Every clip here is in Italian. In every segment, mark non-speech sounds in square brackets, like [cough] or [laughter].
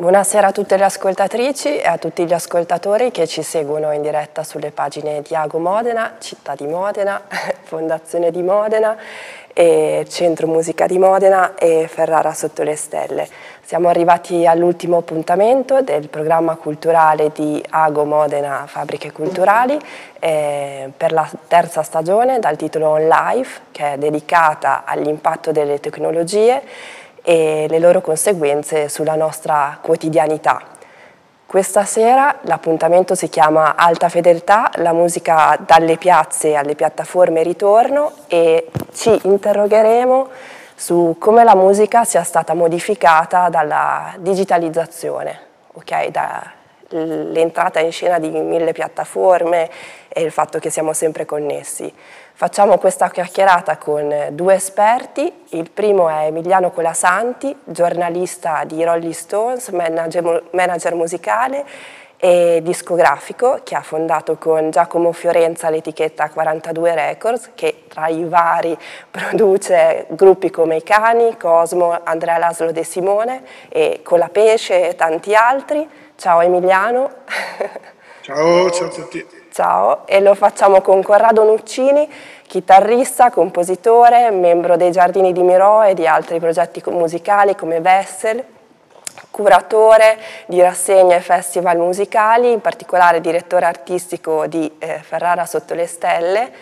Buonasera a tutte le ascoltatrici e a tutti gli ascoltatori che ci seguono in diretta sulle pagine di Ago Modena, Città di Modena, [laughs] Fondazione di Modena, Centro Musica di Modena e Ferrara Sotto le Stelle. Siamo arrivati all'ultimo appuntamento del programma culturale di Ago Modena Fabbriche Culturali eh, per la terza stagione dal titolo On Life che è dedicata all'impatto delle tecnologie e le loro conseguenze sulla nostra quotidianità. Questa sera l'appuntamento si chiama Alta Fedeltà, la musica dalle piazze alle piattaforme ritorno e ci interrogheremo su come la musica sia stata modificata dalla digitalizzazione, okay? dall'entrata in scena di mille piattaforme e il fatto che siamo sempre connessi. Facciamo questa chiacchierata con due esperti, il primo è Emiliano Colasanti, giornalista di Rolling Stones, manager, manager musicale e discografico che ha fondato con Giacomo Fiorenza l'etichetta 42 Records che tra i vari [laughs] produce gruppi come I Cani, Cosmo, Andrea Laslo De Simone e Colapesce e tanti altri. Ciao Emiliano. [laughs] Ciao, ciao a tutti. Ciao, e lo facciamo con Corrado Nuccini, chitarrista, compositore, membro dei Giardini di Miro e di altri progetti musicali come Vessel, curatore di rassegne e festival musicali, in particolare direttore artistico di eh, Ferrara Sotto le Stelle.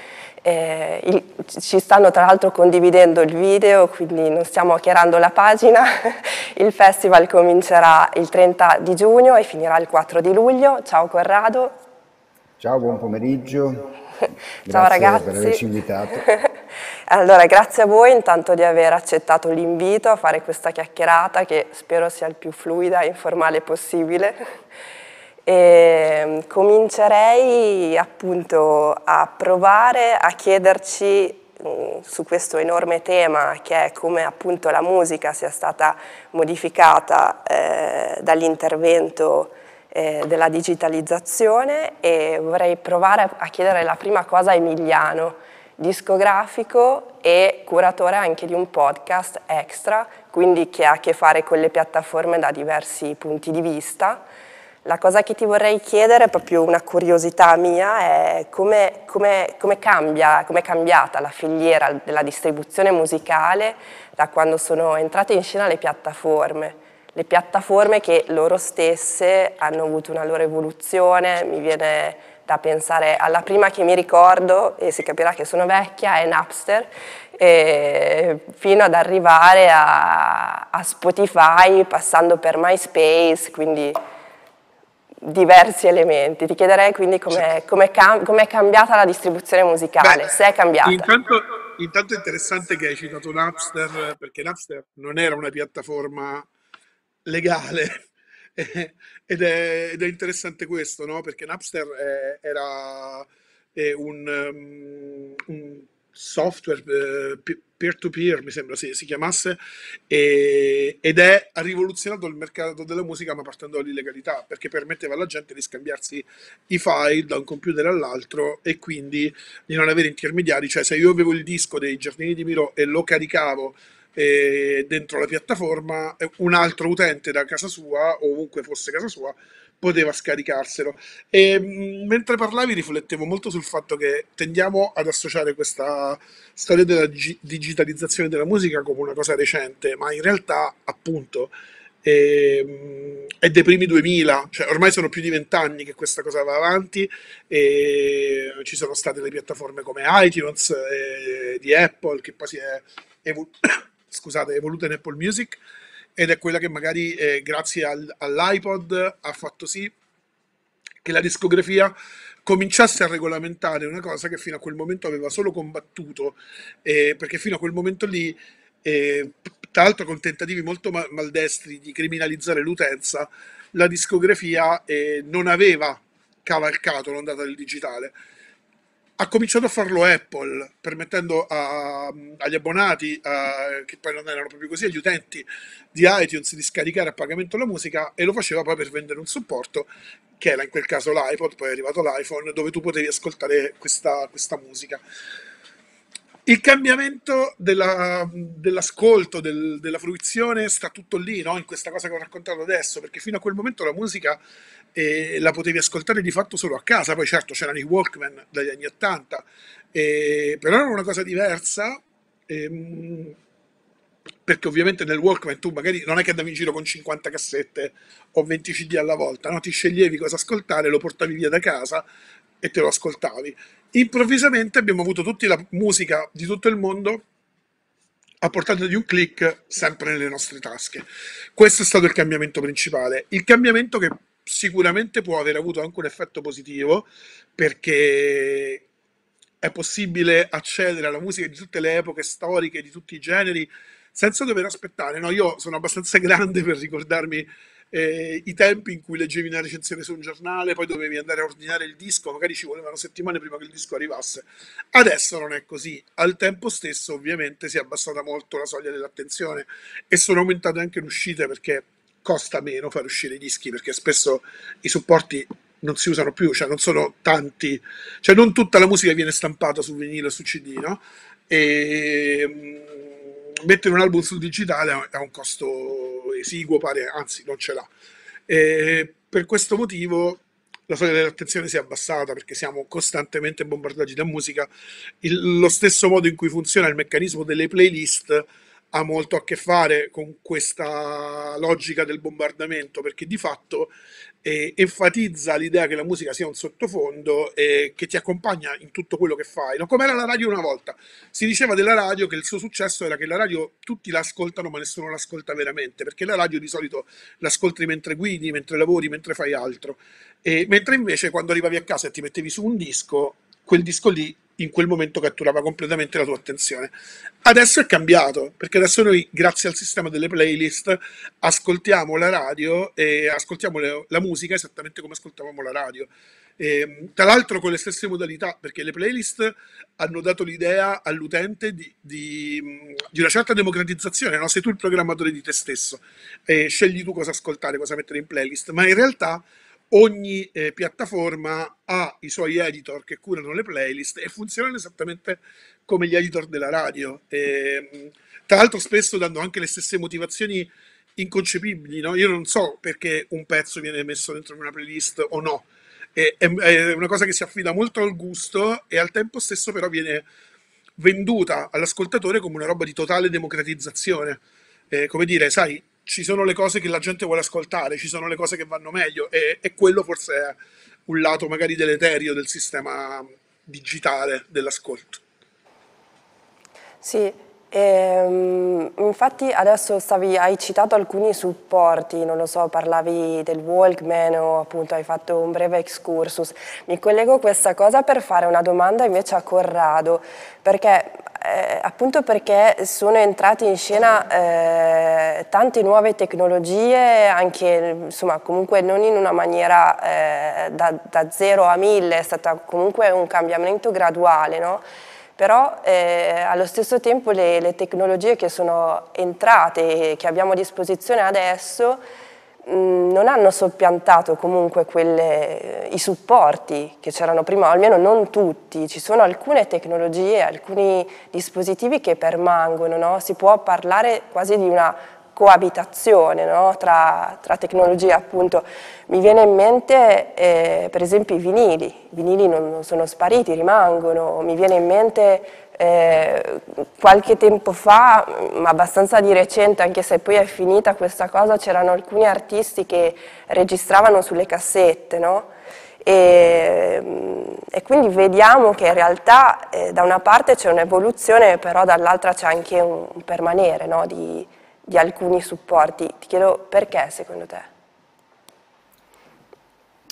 Eh, il, ci stanno tra l'altro condividendo il video, quindi non stiamo chiarando la pagina. [laughs] il festival comincerà il 30 di giugno e finirà il 4 di luglio. Ciao Corrado. Ciao, buon pomeriggio. [laughs] Ciao ragazzi. Grazie per averci invitato. [laughs] allora, grazie a voi intanto di aver accettato l'invito a fare questa chiacchierata che spero sia il più fluida e informale possibile. E mm, comincerei appunto a provare a chiederci mm, su questo enorme tema che è come appunto la musica sia stata modificata eh, dall'intervento eh, della digitalizzazione e vorrei provare a chiedere la prima cosa a Emiliano, discografico e curatore anche di un podcast extra, quindi che ha a che fare con le piattaforme da diversi punti di vista. La cosa che ti vorrei chiedere, proprio una curiosità mia, è come, come, come, cambia, come è cambiata la filiera della distribuzione musicale da quando sono entrate in scena le piattaforme le piattaforme che loro stesse hanno avuto una loro evoluzione, mi viene da pensare alla prima che mi ricordo, e si capirà che sono vecchia, è Napster, fino ad arrivare a, a Spotify passando per MySpace, quindi diversi elementi. Ti chiederei quindi com'è, è cam cambiata la distribuzione musicale, Beh, se è cambiata. Intanto, intanto è interessante che hai citato Napster, perché Napster non era una piattaforma legale. [laughs] ed, è, ed, è, interessante questo, no? Perché Napster è, era è un, um, un, software eh, peer-to-peer, mi sembra sì, si chiamasse, e, ed è, ha rivoluzionato il mercato della musica ma partendo dall'illegalità, perché permetteva alla gente di scambiarsi i file da un computer all'altro e quindi di non avere intermediari, cioè se io avevo il disco dei Giardini di Miro e lo caricavo dentro la piattaforma eh, un altro utente da casa sua o ovunque fosse casa sua poteva scaricarselo. E, mm, mentre parlavi riflettevo molto sul fatto che tendiamo ad associare questa storia della gi- digitalizzazione della musica come una cosa recente, ma in realtà appunto e, ehm, è dei primi 2000, cioè ormai sono più di vent'anni che questa cosa va avanti e ci sono state le piattaforme come iTunes eh, di Apple che poi si è evol- scusate, è in Apple Music ed è quella che magari eh, grazie al, all'iPod ha fatto sì che la discografia cominciasse a regolamentare una cosa che fino a quel momento aveva solo combattuto, eh, perché fino a quel momento lì, eh, tra l'altro con tentativi molto maldestri di criminalizzare l'utenza, la discografia eh, non aveva cavalcato l'ondata del digitale ha cominciato a farlo Apple, permettendo a, agli abbonati, a, che poi non erano proprio così, agli utenti di iTunes di scaricare a pagamento la musica e lo faceva poi per vendere un supporto, che era in quel caso l'iPod, poi è arrivato l'iPhone, dove tu potevi ascoltare questa, questa musica. Il cambiamento della, dell'ascolto, del, della fruizione sta tutto lì, no? in questa cosa che ho raccontato adesso, perché fino a quel momento la musica eh, la potevi ascoltare di fatto solo a casa, poi certo c'erano i Walkman dagli anni Ottanta, eh, però era una cosa diversa. Ehm, perché ovviamente nel Walkman tu magari non è che andavi in giro con 50 cassette o 20 CD alla volta, no? ti sceglievi cosa ascoltare, lo portavi via da casa, e te lo ascoltavi. Improvvisamente abbiamo avuto tutta la musica di tutto il mondo a portata di un clic sempre nelle nostre tasche. Questo è stato il cambiamento principale. Il cambiamento che sicuramente può aver avuto anche un effetto positivo perché è possibile accedere alla musica di tutte le epoche storiche, di tutti i generi, senza dover aspettare. No, io sono abbastanza [laughs] grande per ricordarmi eh, i tempi in cui leggevi una recensione su un giornale, poi dovevi andare a ordinare il disco, magari ci volevano settimane prima che il disco arrivasse. Adesso non è così. Al tempo stesso, ovviamente, si è abbassata molto la soglia dell'attenzione e sono aumentate anche le uscite perché costa meno far uscire i dischi, perché spesso i supporti non si usano più, cioè non sono tanti, cioè non tutta la musica viene stampata su vinile o su CD, no? E ehm, mettere un album sul digitale ha un costo esiguo pare, anzi non ce l'ha. E per questo motivo la soglia dell'attenzione si è abbassata perché siamo costantemente bombardati da musica. Il, lo stesso modo in cui funziona il meccanismo delle playlist ha molto a che fare con questa logica del bombardamento perché di fatto eh, enfatizza l'idea che la musica sia un sottofondo eh, che ti accompagna in tutto quello che fai. No? Come era la radio una volta, si diceva della radio che il suo successo era che la radio tutti la ascoltano ma nessuno l'ascolta veramente, perché la radio di solito l'ascolti mentre guidi, mentre lavori, mentre fai altro, e, mentre invece quando arrivavi a casa e ti mettevi su un disco, quel disco lì in quel momento catturava completamente la tua attenzione. Adesso è cambiato, perché adesso noi, grazie al sistema delle playlist, ascoltiamo la radio e ascoltiamo le, la musica esattamente come ascoltavamo la radio. E, ehm, tra l'altro con le stesse modalità, perché le playlist hanno dato l'idea all'utente di, di, di una certa democratizzazione, no? sei tu il programmatore di te stesso, e scegli tu cosa ascoltare, cosa mettere in playlist, ma in realtà ogni eh, piattaforma ha i suoi editor che curano le playlist e funzionano esattamente come gli editor della radio. E, ehm, tra l'altro spesso danno anche le stesse motivazioni inconcepibili, no? io non so perché un pezzo viene messo dentro una playlist o no, e, è, è una cosa che si affida molto al gusto e al tempo stesso però viene venduta all'ascoltatore come una roba di totale democratizzazione. Eh, come dire, sai, ci sono le cose che la gente vuole ascoltare, ci sono le cose che vanno meglio e, e quello forse è un lato magari deleterio del sistema digitale dell'ascolto. Sì, ehm, infatti adesso stavi, hai citato alcuni supporti, non lo so, parlavi del Walkman o appunto hai fatto un breve excursus. Mi collego a questa cosa per fare una domanda invece a Corrado, perché eh, appunto perché sono entrate in scena eh, tante nuove tecnologie, anche insomma comunque non in una maniera eh, da, da, zero a mille, è stato comunque un cambiamento graduale, no? però eh, allo stesso tempo le, le tecnologie che sono entrate, e che abbiamo a disposizione adesso, Mm, non hanno soppiantato comunque quelle, eh, i supporti che c'erano prima, o almeno non tutti, ci sono alcune tecnologie, alcuni dispositivi che permangono, no? si può parlare quasi di una coabitazione no? tra, tra, tecnologie appunto. Mi viene in mente eh, per esempio i vinili, i vinili non, non sono spariti, rimangono, mi viene in mente eh, qualche tempo fa, ma mm, abbastanza di recente, anche se poi è finita questa cosa, c'erano alcuni artisti che registravano sulle cassette, no? E, mm, e, quindi vediamo che in realtà eh, da una parte c'è un'evoluzione, però dall'altra c'è anche un, un permanere no? di, di alcuni supporti. Ti chiedo perché secondo te?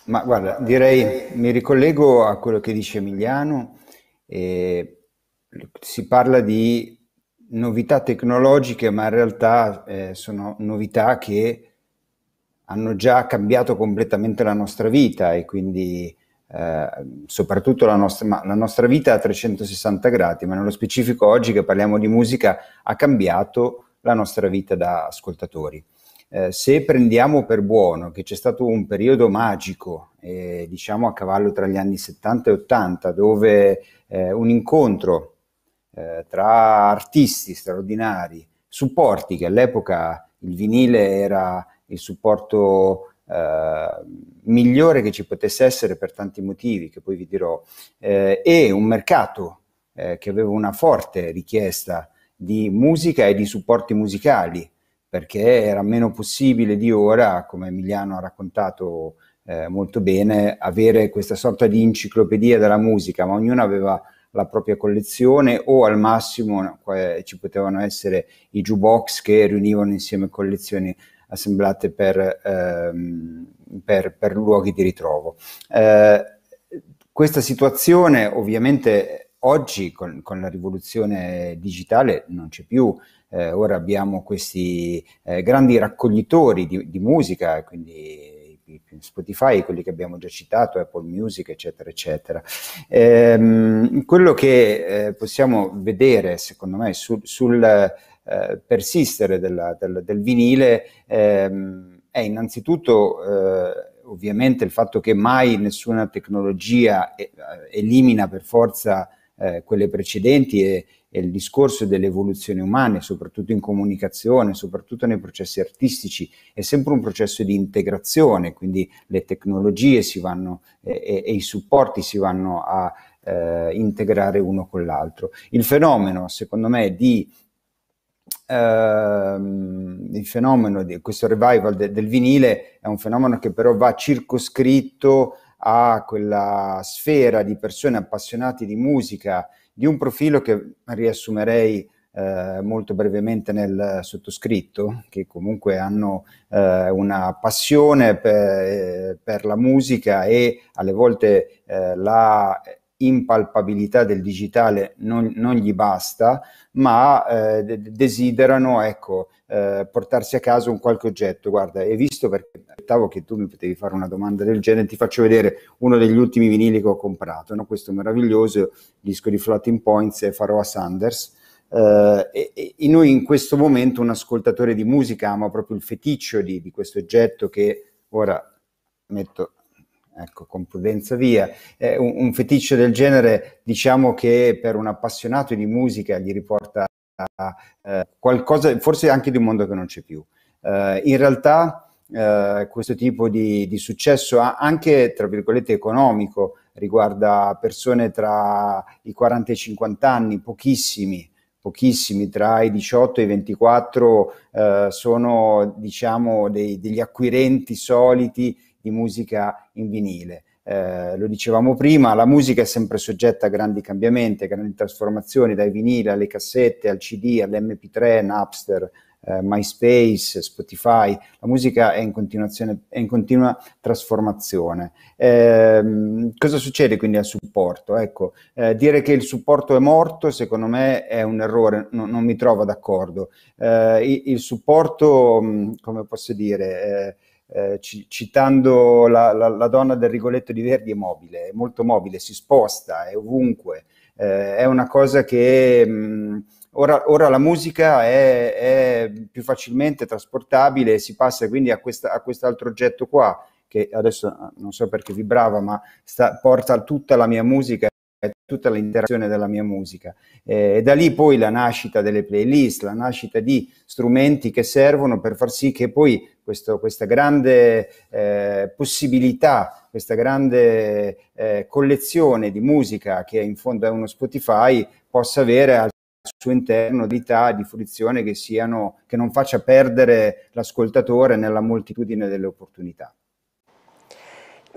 Ma guarda, direi, mi ricollego a quello che dice Emiliano. E si parla di novità tecnologiche, ma in realtà eh, sono novità che hanno già cambiato completamente la nostra vita e quindi eh, soprattutto la nostra, la nostra, vita a 360 gradi, ma nello specifico oggi che parliamo di musica ha cambiato la nostra vita da ascoltatori. Eh, se prendiamo per buono che c'è stato un periodo magico, eh, diciamo a cavallo tra gli anni 70 e 80, dove eh, un incontro eh, tra artisti straordinari, supporti che all'epoca il vinile era il supporto eh, migliore che ci potesse essere per tanti motivi che poi vi dirò, eh, e un mercato eh, che aveva una forte richiesta di musica e di supporti musicali, perché era meno possibile di ora, come Emiliano ha raccontato eh, molto bene, avere questa sorta di enciclopedia della musica, ma ognuno aveva la propria collezione o al massimo eh, ci potevano essere i jukebox che riunivano insieme collezioni assemblate per, ehm, per, per luoghi di ritrovo. Eh, questa situazione ovviamente oggi con, con, la rivoluzione digitale non c'è più, eh, ora abbiamo questi eh, grandi raccoglitori di, di musica, quindi Spotify, quelli che abbiamo già citato, Apple Music, eccetera, eccetera. Ehm, quello che eh, possiamo vedere, secondo me, sul, sul eh, persistere della, del, del, vinile ehm, è innanzitutto eh, ovviamente il fatto che mai nessuna tecnologia eh, elimina per forza eh, quelle precedenti e, e il discorso dell'evoluzione umana, soprattutto in comunicazione, soprattutto nei processi artistici, è sempre un processo di integrazione, quindi le tecnologie si vanno eh, e, i supporti si vanno a eh, integrare uno con l'altro. Il fenomeno, secondo me, di Uh, il fenomeno di questo revival de, del vinile è un fenomeno che però va circoscritto a quella sfera di persone appassionate di musica di un profilo che riassumerei eh, molto brevemente nel sottoscritto, che comunque hanno eh, una passione per, per, la musica e alle volte eh, la impalpabilità del digitale non, non gli basta, ma eh, desiderano ecco, eh, portarsi a casa un qualche oggetto. Guarda, hai visto perché aspettavo che tu mi potevi fare una domanda del genere, ti faccio vedere uno degli ultimi vinili che ho comprato, no? questo meraviglioso disco di Floating Points Faroa eh, Sanders. Uh, e, e, noi in questo momento un ascoltatore di musica ama proprio il feticcio di, di questo oggetto che ora metto ecco, con prudenza via. Eh, un, un, feticcio del genere, diciamo che per un appassionato di musica gli riporta eh, qualcosa, forse anche di un mondo che non c'è più. Eh, in realtà eh, questo tipo di, di, successo, anche tra virgolette economico, riguarda persone tra i 40 e i 50 anni, pochissimi, pochissimi, tra i 18 e i 24 eh, sono diciamo dei, degli acquirenti soliti di musica in vinile. Eh, lo dicevamo prima, la musica è sempre soggetta a grandi cambiamenti, a grandi trasformazioni, dai vinili alle cassette, al CD, all'MP3, Napster, eh, MySpace, Spotify. La musica è in, continuazione, è in continua trasformazione. Eh, cosa succede quindi al supporto? Ecco, eh, dire che il supporto è morto, secondo me, è un errore, no, non mi trovo d'accordo. Eh, il, il, supporto, mm, come posso dire eh, eh, ci, citando la, la, la, donna del Rigoletto di Verdi, è mobile, è molto mobile, si sposta, è ovunque, eh, è una cosa che... Mh, mm, ora, ora, la musica è, è, più facilmente trasportabile, e si passa quindi a, questa, a quest'altro oggetto qua, che adesso ah, non so perché vibrava, ma sta, porta tutta la mia musica tutta l'interazione della mia musica. Eh, e da lì poi la nascita delle playlist, la nascita di strumenti che servono per far sì che poi questo, questa grande eh, possibilità, questa grande eh, collezione di musica che in fondo è uno Spotify possa avere al suo interno età di fruizione che, siano, che non faccia perdere l'ascoltatore nella moltitudine delle opportunità.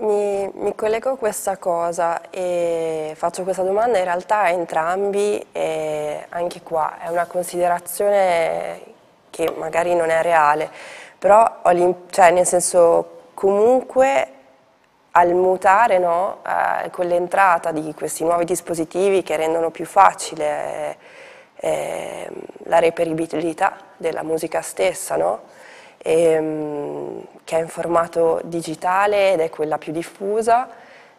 Mi, mi, collego a questa cosa e faccio questa domanda in realtà a entrambi e anche qua è una considerazione che magari non è reale, però cioè, nel senso comunque al mutare no, eh, con l'entrata di questi nuovi dispositivi che rendono più facile eh, ehm, la reperibilità della musica stessa, no? ehm, che è in formato digitale ed è quella più diffusa.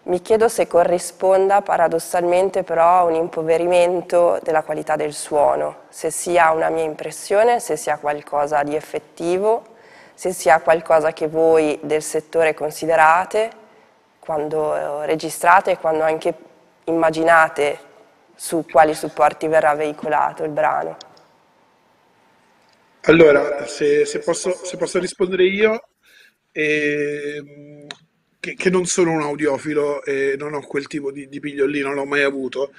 Mi chiedo se corrisponda paradossalmente però a un impoverimento della qualità del suono, se sia una mia impressione, se sia qualcosa di effettivo, se sia qualcosa che voi del settore considerate quando eh, registrate e quando anche immaginate su quali supporti verrà veicolato il brano. Allora, se, se posso, se posso rispondere io, ehm, che, che non sono un audiofilo e non ho quel tipo di, di piglio lì, non l'ho mai avuto,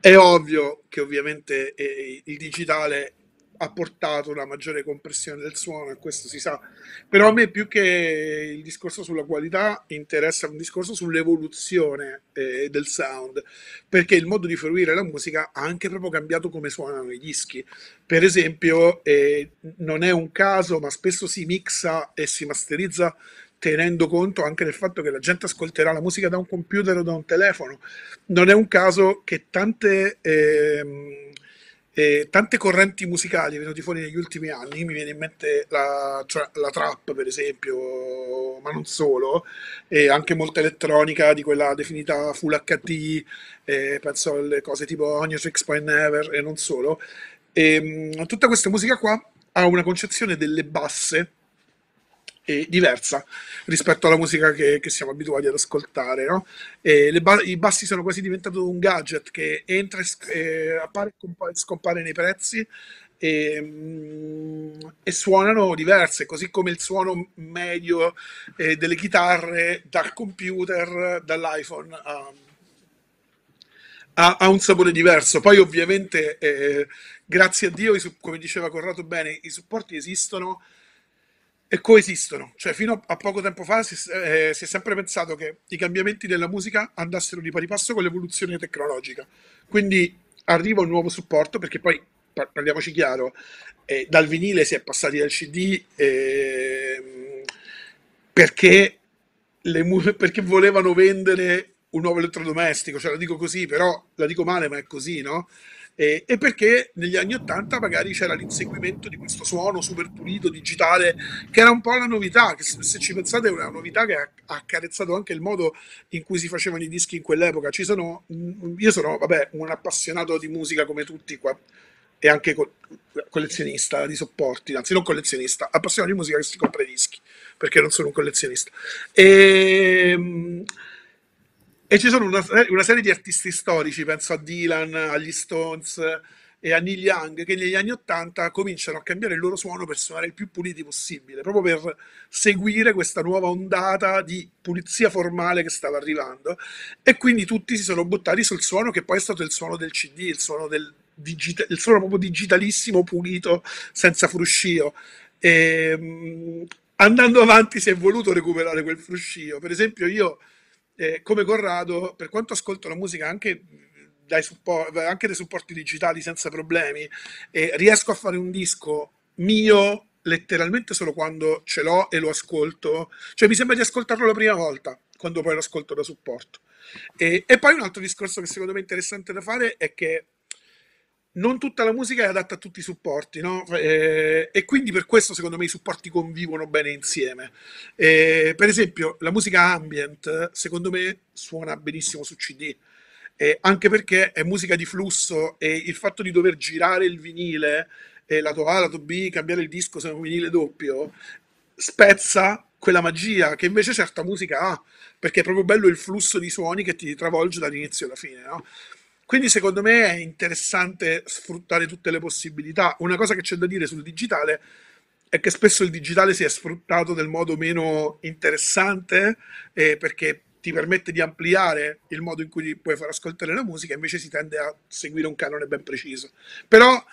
è ovvio che ovviamente eh, il digitale ha portato una maggiore compressione del suono e questo si sa. Però a me più che il discorso sulla qualità interessa un discorso sull'evoluzione eh, del sound, perché il modo di fruire la musica ha anche proprio cambiato come suonano i dischi. Per esempio, eh, non è un caso, ma spesso si mixa e si masterizza tenendo conto anche del fatto che la gente ascolterà la musica da un computer o da un telefono. Non è un caso che tante... Eh, eh, tante correnti musicali venute fuori negli ultimi anni, mi viene in mente la, tra- la trap per esempio, ma non solo, e anche molta elettronica di quella definita full HD, eh, penso alle cose tipo On Your Tricks Point Never e non solo. E, ehm, tutta questa musica qua ha una concezione delle basse eh, diversa rispetto alla musica che, che siamo abituati ad ascoltare. No? E ba- I bassi sono quasi diventati un gadget che entra e sc- eh, appare e compa- scompare nei prezzi e, mm, e, suonano diverse, così come il suono medio eh, delle chitarre dal computer, dall'iPhone a ha, un sapore diverso. Poi, ovviamente, eh, grazie a Dio, come diceva Corrado bene, i supporti esistono e coesistono. Cioè, fino a poco tempo fa si, eh, si, è sempre pensato che i cambiamenti della musica andassero di pari passo con l'evoluzione tecnologica. Quindi arriva un nuovo supporto, perché poi parliamoci chiaro, eh, dal vinile si è passati al CD eh, perché, mu- [laughs] perché volevano vendere un nuovo elettrodomestico, cioè la dico così, però la dico male, ma è così, no? e, e perché negli anni 80 magari c'era l'inseguimento di questo suono super pulito, digitale, che era un po' la novità, che se ci pensate è una novità che ha accarezzato anche il modo in cui si facevano i dischi in quell'epoca. Ci sono, mm, io sono vabbè, un appassionato di musica come tutti qua, e anche collezionista di supporti, anzi non collezionista, appassionato di musica che si compra i dischi, perché non sono un collezionista. E, ehm, e ci sono una, eh, una, serie di artisti storici, penso a Dylan, agli Stones eh, e a Neil Young, che negli anni Ottanta cominciano a cambiare il loro suono per suonare il più puliti possibile, proprio per seguire questa nuova ondata di pulizia formale che stava arrivando. E quindi tutti si sono buttati sul suono che poi è stato il suono del CD, il suono, del digita- il suono proprio digitalissimo, pulito, senza fruscio. E, ehm, andando avanti si è voluto recuperare quel fruscio. Per esempio io eh, come Corrado, per quanto ascolto la musica anche dai support, anche dei supporti digitali senza problemi, eh, riesco a fare un disco mio letteralmente solo quando ce l'ho e lo ascolto, cioè mi sembra di ascoltarlo la prima volta, quando poi lo ascolto da supporto. E, e poi un altro discorso che secondo me è interessante da fare è che non tutta la musica è adatta a tutti i supporti, no? eh, e quindi per questo secondo me i supporti convivono bene insieme. Eh, per esempio, la musica ambient, secondo me, suona benissimo su CD. Eh, anche perché è musica di flusso e il fatto di dover girare il vinile, eh, lato A, lato B, cambiare il disco se è un vinile doppio, spezza quella magia che invece certa musica ha, perché è proprio bello il flusso di suoni che ti travolge dall'inizio alla fine. No? Quindi secondo me è interessante sfruttare tutte le possibilità. Una cosa che c'è da dire sul digitale è che spesso il digitale si è sfruttato nel modo meno interessante eh, perché ti permette di ampliare il modo in cui puoi far ascoltare la musica, invece si tende a seguire un canone ben preciso. Però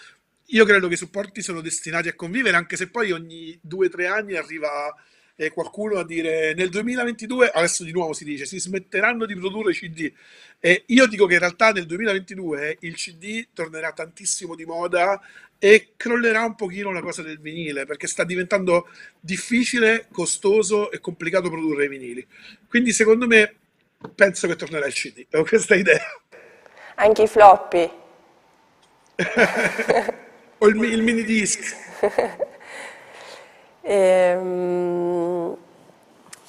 io credo che i supporti sono destinati a convivere, anche se poi ogni due o tre anni arriva eh, qualcuno a dire nel 2022, adesso di nuovo si dice, si smetteranno di produrre CD. E io dico che in realtà nel 2022 il CD tornerà tantissimo di moda e crollerà un pochino la cosa del vinile, perché sta diventando difficile, costoso e complicato produrre i vinili. Quindi secondo me penso che tornerà il CD, ho questa idea. Anche i floppy. [laughs] o il, il mini disc. [laughs] Ehm,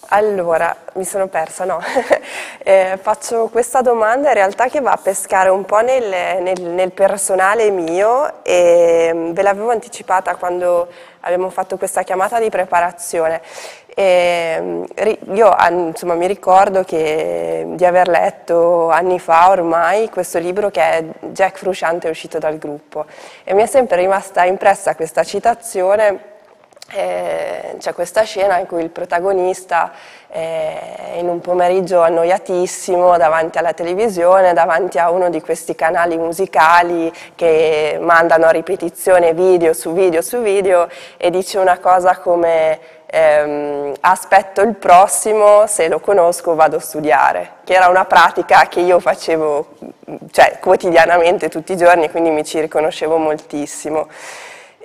allora, mi sono persa, no. [laughs] eh, faccio questa domanda in realtà che va a pescare un po' nel, nel, nel personale mio e mm, ve l'avevo anticipata quando abbiamo fatto questa chiamata di preparazione. E ehm, io insomma, mi ricordo che, mm, di aver letto anni fa ormai questo libro che è Jack Frusciante uscito dal gruppo e mi è sempre rimasta impressa questa citazione eh, c'è questa scena in cui il protagonista è eh, in un pomeriggio annoiatissimo davanti alla televisione, davanti a uno di questi canali musicali che mandano a ripetizione video su video su video e dice una cosa come ehm, aspetto il prossimo, se lo conosco vado a studiare, che era una pratica che io facevo cioè, quotidianamente tutti i giorni, quindi mi ci riconoscevo moltissimo.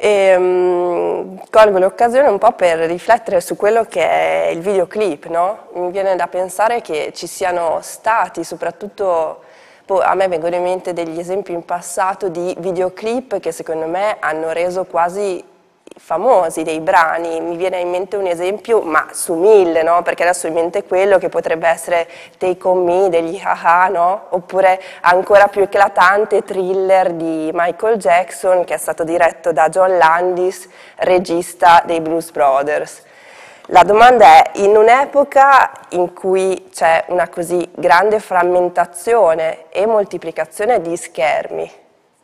E, um, colgo l'occasione un po' per riflettere su quello che è il videoclip, no? Mi viene da pensare che ci siano stati, soprattutto boh, a me vengono in mente degli esempi in passato di videoclip che secondo me hanno reso quasi famosi dei brani, mi viene in mente un esempio, ma su mille, no? perché adesso in mente quello che potrebbe essere Take On Me degli Haha, no? oppure ancora più eclatante Thriller di Michael Jackson che è stato diretto da John Landis, regista dei Blues Brothers. La domanda è, in un'epoca in cui c'è una così grande frammentazione e moltiplicazione di schermi,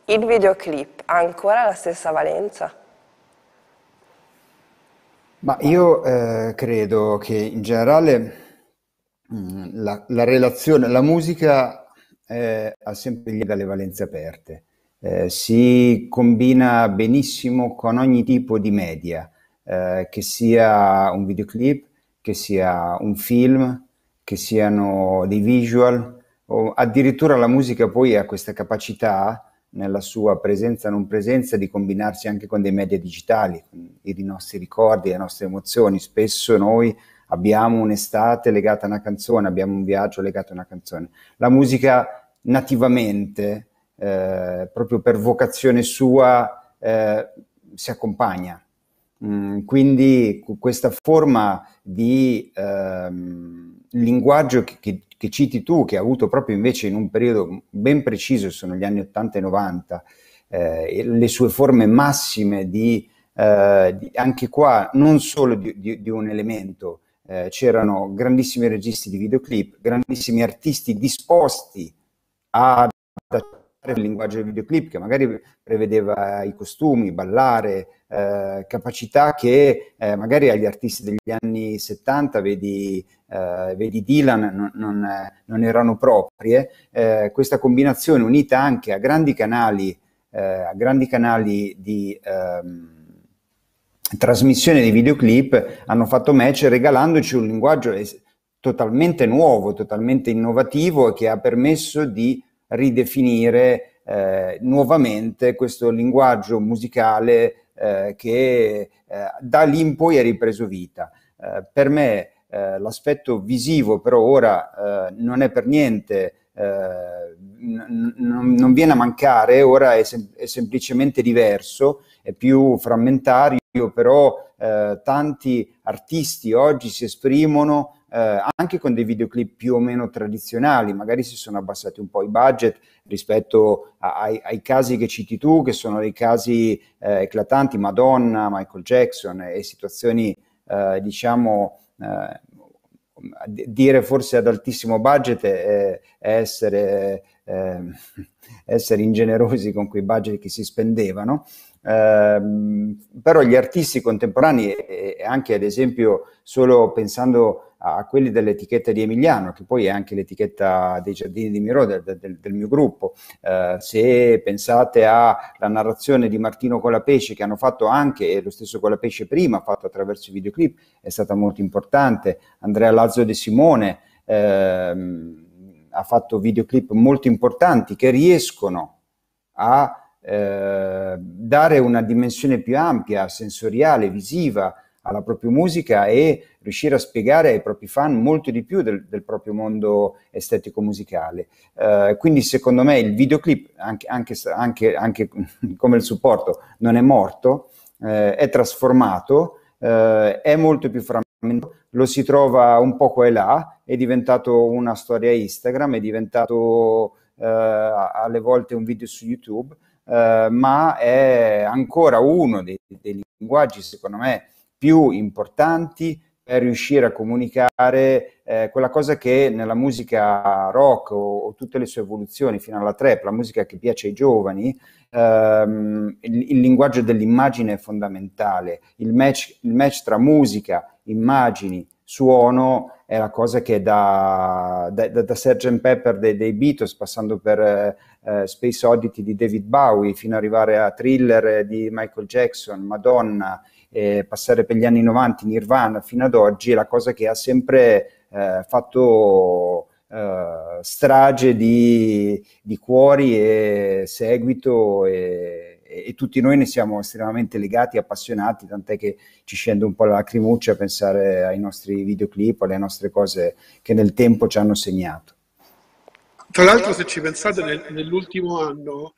il videoclip ha ancora la stessa valenza? Ma io eh, credo che in generale mh, mm, la, la, relazione, la musica eh, ha sempre delle valenze aperte, eh, si combina benissimo con ogni tipo di media, eh, che sia un videoclip, che sia un film, che siano dei visual, o addirittura la musica poi ha questa capacità nella sua presenza o non presenza di combinarsi anche con dei media digitali, i nostri ricordi, le nostre emozioni. Spesso noi abbiamo un'estate legata a una canzone, abbiamo un viaggio legato a una canzone. La musica nativamente, eh, proprio per vocazione sua, eh, si accompagna. Mm, quindi questa forma di ehm, linguaggio che, che, che citi tu, che ha avuto proprio invece in un periodo ben preciso, sono gli anni 80 e 90, eh, le sue forme massime di, eh, di, anche qua, non solo di, di, di un elemento, eh, c'erano grandissimi registi di videoclip, grandissimi artisti disposti ad il linguaggio del videoclip che magari prevedeva i costumi, ballare, eh, capacità che eh, magari agli artisti degli anni 70, vedi, eh, vedi Dylan, non, non, non, erano proprie. Eh, questa combinazione unita anche a grandi canali, eh, a grandi canali di... Ehm, trasmissione dei videoclip hanno fatto match regalandoci un linguaggio totalmente nuovo, totalmente innovativo e che ha permesso di ridefinire eh, nuovamente questo linguaggio musicale eh, che eh, da lì in poi ha ripreso vita. Eh, per me l'aspetto visivo però ora non è per niente eh, n- n- non viene a mancare, ora è, sem- è, semplicemente diverso, è più frammentario, però eh, tanti artisti oggi si esprimono eh, anche con dei videoclip più o meno tradizionali, magari si sono abbassati un po' i budget rispetto a, ai, ai, casi che citi tu, che sono dei casi eh, eclatanti, Madonna, Michael Jackson e situazioni, eh, diciamo, eh, dire forse ad altissimo budget è, è essere, eh, [laughs] essere ingenerosi con quei budget che si spendevano. Ehm, però gli artisti contemporanei e anche ad esempio solo pensando a quelli dell'etichetta di Emiliano, che poi è anche l'etichetta dei Giardini di Miro del, del, del mio gruppo, eh, se pensate alla narrazione di Martino Colapesce che hanno fatto anche, e lo stesso Colapesce prima, fatto attraverso i videoclip, è stata molto importante, Andrea Lazzo De Simone eh, ha fatto videoclip molto importanti che riescono a eh, dare una dimensione più ampia, sensoriale, visiva alla propria musica e riuscire a spiegare ai propri fan molto di più del, del proprio mondo estetico musicale. Eh, quindi secondo me il videoclip, anche, anche, anche, anche [laughs] come il supporto, non è morto, eh, è trasformato, eh, è molto più frammentato, lo si trova un po' qua e là, è diventato una storia Instagram, è diventato eh, alle volte un video su YouTube eh, ma è ancora uno dei, dei, linguaggi, secondo me, più importanti per riuscire a comunicare eh, quella cosa che nella musica rock o, o, tutte le sue evoluzioni fino alla trap, la musica che piace ai giovani, ehm, il, il, linguaggio dell'immagine è fondamentale, il match, il match tra musica, immagini, suono è la cosa che da, da, da Sgt. Pepper dei, dei, Beatles, passando per eh, eh, Space Oddity di David Bowie, fino ad arrivare a Thriller di Michael Jackson, Madonna, eh, passare per gli anni 90, Nirvana, fino ad oggi, è la cosa che ha sempre eh, fatto eh, strage di, di, cuori e seguito e, e tutti noi ne siamo estremamente legati, appassionati, tant'è che ci scende un po' la lacrimuccia a pensare ai nostri videoclip, alle nostre cose che nel tempo ci hanno segnato. Tra l'altro, se ci pensate, nel- nell'ultimo anno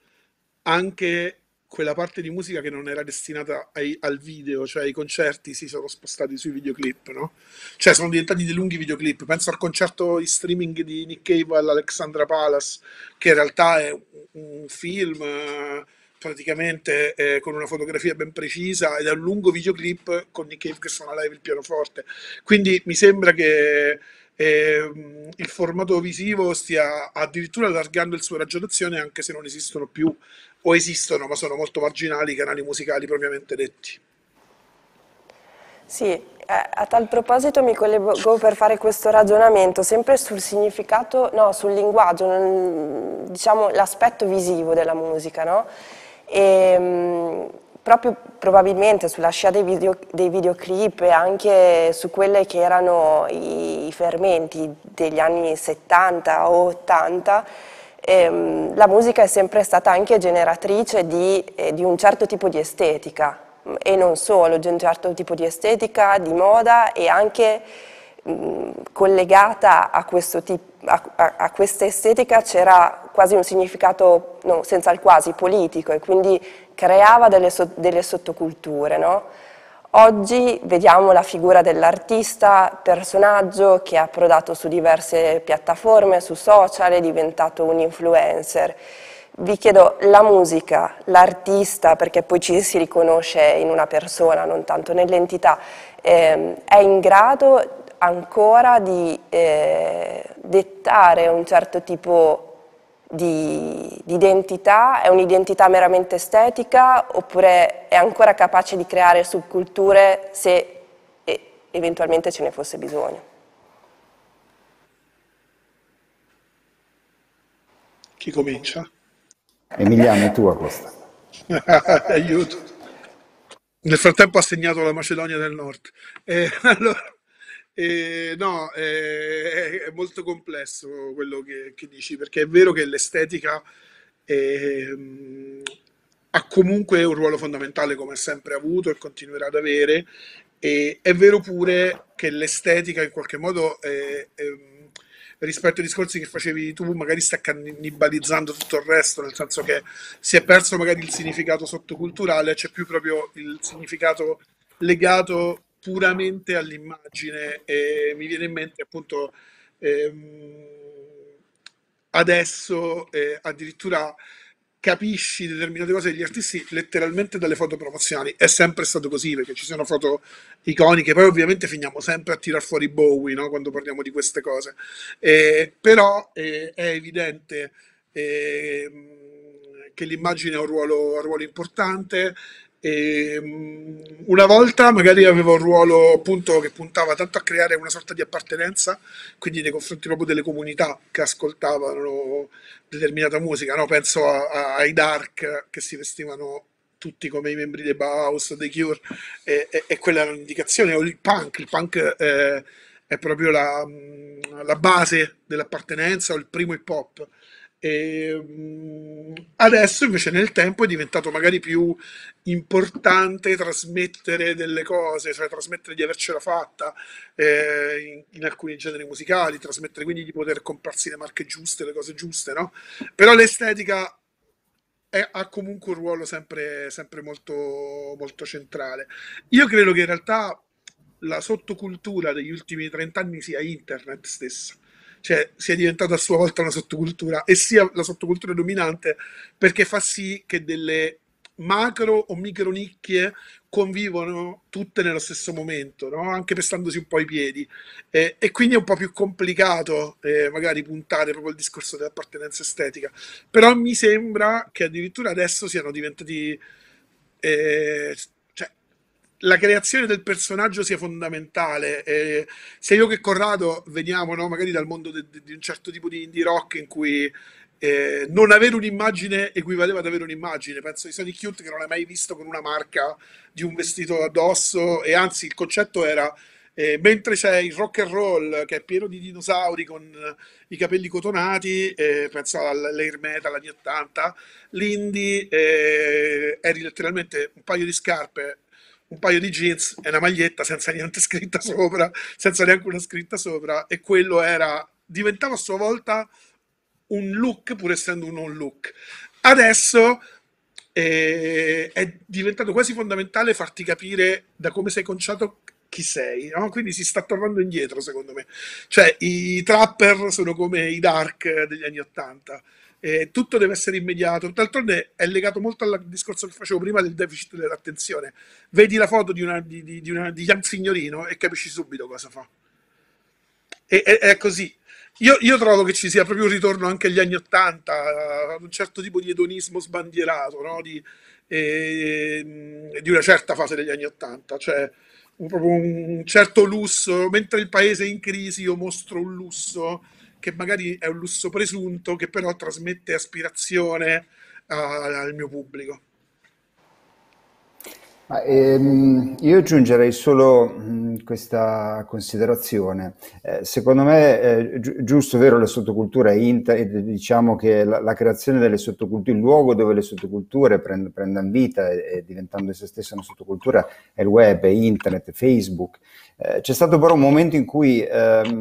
anche quella parte di musica che non era destinata ai- al video, cioè ai concerti, si sono spostati sui videoclip, no? Cioè sono diventati dei lunghi videoclip. Penso al concerto in streaming di Nick Cave all'Alexandra Palace, che in realtà è un, film eh, praticamente eh, con una fotografia ben precisa ed è un lungo videoclip con Nick Cave che suona live il pianoforte. Quindi mi sembra che eh, il formato visivo stia addirittura allargando il suo raggio d'azione anche se non esistono più o esistono ma sono molto marginali i canali musicali propriamente detti. Sì, a tal proposito mi collego per fare questo ragionamento sempre sul significato, no, sul linguaggio, diciamo l'aspetto visivo della musica, no? E, ehm, proprio probabilmente sulla scia dei, video, dei, videoclip e anche su quelle che erano i, i fermenti degli anni 70 o 80, ehm, la musica è sempre stata anche generatrice di, eh, di, un certo tipo di estetica e non solo, di un certo tipo di estetica, di moda e anche mm, collegata a, a, a, a questa estetica c'era quasi un significato, no, senza il quasi, politico e quindi creava delle, so, delle sottoculture. No? Oggi vediamo la figura dell'artista, personaggio che è approdato su diverse piattaforme, su social, è diventato un influencer. Vi chiedo la musica, l'artista, perché poi ci si riconosce in una persona, non tanto nell'entità, ehm, è in grado ancora di eh, dettare un certo tipo di di, di identità, è un'identità meramente estetica oppure è ancora capace di creare subculture se eventualmente ce ne fosse bisogno? Chi comincia? Emiliano, è tua questa. [laughs] Aiuto. Nel frattempo ha segnato la Macedonia del Nord. Eh, [laughs] allora... Eh, no, eh, è molto complesso quello che, che, dici, perché è vero che l'estetica eh, ha comunque un ruolo fondamentale come ha sempre avuto e continuerà ad avere, e è vero pure che l'estetica in qualche modo mm, rispetto ai discorsi che facevi tu, magari sta cannibalizzando tutto il resto, nel senso che si è perso magari il significato sottoculturale, c'è più proprio il significato legato puramente all'immagine e mi viene in mente appunto ehm, adesso eh, addirittura capisci determinate cose degli artisti letteralmente dalle foto promozionali. È sempre stato così perché ci sono foto iconiche, poi ovviamente finiamo sempre a tirar fuori Bowie no? quando parliamo di queste cose. Eh, però eh, è evidente eh, che l'immagine ha un ruolo, un ruolo importante e ehm, una volta magari avevo un ruolo appunto che puntava tanto a creare una sorta di appartenenza, quindi nei confronti proprio delle comunità che ascoltavano determinata musica, no? penso a, a, ai dark che si vestivano tutti come i membri dei Bauhaus, dei Cure, e, e, e quella era un'indicazione, o il punk, il punk eh, è proprio la, la base dell'appartenenza, o il primo hip hop e ehm, adesso invece nel tempo è diventato magari più importante trasmettere delle cose, cioè trasmettere di avercela fatta eh, in, in, alcuni generi musicali, trasmettere quindi di poter comprarsi le marche giuste, le cose giuste, no? Però l'estetica è, ha comunque un ruolo sempre, sempre molto, molto centrale. Io credo che in realtà la sottocultura degli ultimi 30 anni sia internet stessa cioè, sia diventata a sua volta una sottocultura e sia la sottocultura dominante perché fa sì che delle macro o micro nicchie convivono tutte nello stesso momento, no? anche pestandosi un po' i piedi. Eh, e quindi è un po' più complicato eh, magari puntare proprio al discorso dell'appartenenza estetica. Però mi sembra che addirittura adesso siano diventati eh, la creazione del personaggio sia fondamentale. Eh, sia io che Corrado veniamo no, magari dal mondo di un certo tipo di indie rock in cui eh, non avere un'immagine equivaleva ad avere un'immagine. Penso di Sonic Cute che non l'hai mai visto con una marca di un vestito addosso e anzi il concetto era eh, mentre c'è il rock and roll che è pieno di dinosauri con eh, i capelli cotonati, eh, penso all'air metal anni 80, l'indie eh, eri letteralmente un paio di scarpe un paio di jeans e una maglietta senza niente scritta sopra, senza neanche una scritta sopra, e quello era, diventava a sua volta un look pur essendo un non look. Adesso eh, è diventato quasi fondamentale farti capire da come sei conciato chi sei, no? quindi si sta tornando indietro secondo me. Cioè i trapper sono come i dark degli anni Ottanta eh, tutto deve essere immediato. D'altronde è legato molto al discorso che facevo prima del deficit dell'attenzione. Vedi la foto di, una, di, di, di, una, di Jan Signorino e capisci subito cosa fa. E, è, è così. Io, io, trovo che ci sia proprio un ritorno anche agli anni Ottanta, ad un certo tipo di edonismo sbandierato, no? di, eh, di, una certa fase degli anni Ottanta, cioè un, proprio un certo lusso, mentre il paese è in crisi io mostro un lusso che magari è un lusso presunto, che però trasmette aspirazione uh, al mio pubblico. Ah, ehm, io aggiungerei solo mh, mm, questa considerazione. Eh, secondo me, è eh, gi- giusto, vero, le sottoculture inter- e, diciamo che la, la, creazione delle sottoculture, il luogo dove le sottoculture prend- prendano vita e, e diventando se stessa una sottocultura è il web, è internet, è Facebook. Eh, c'è stato però un momento in cui ehm,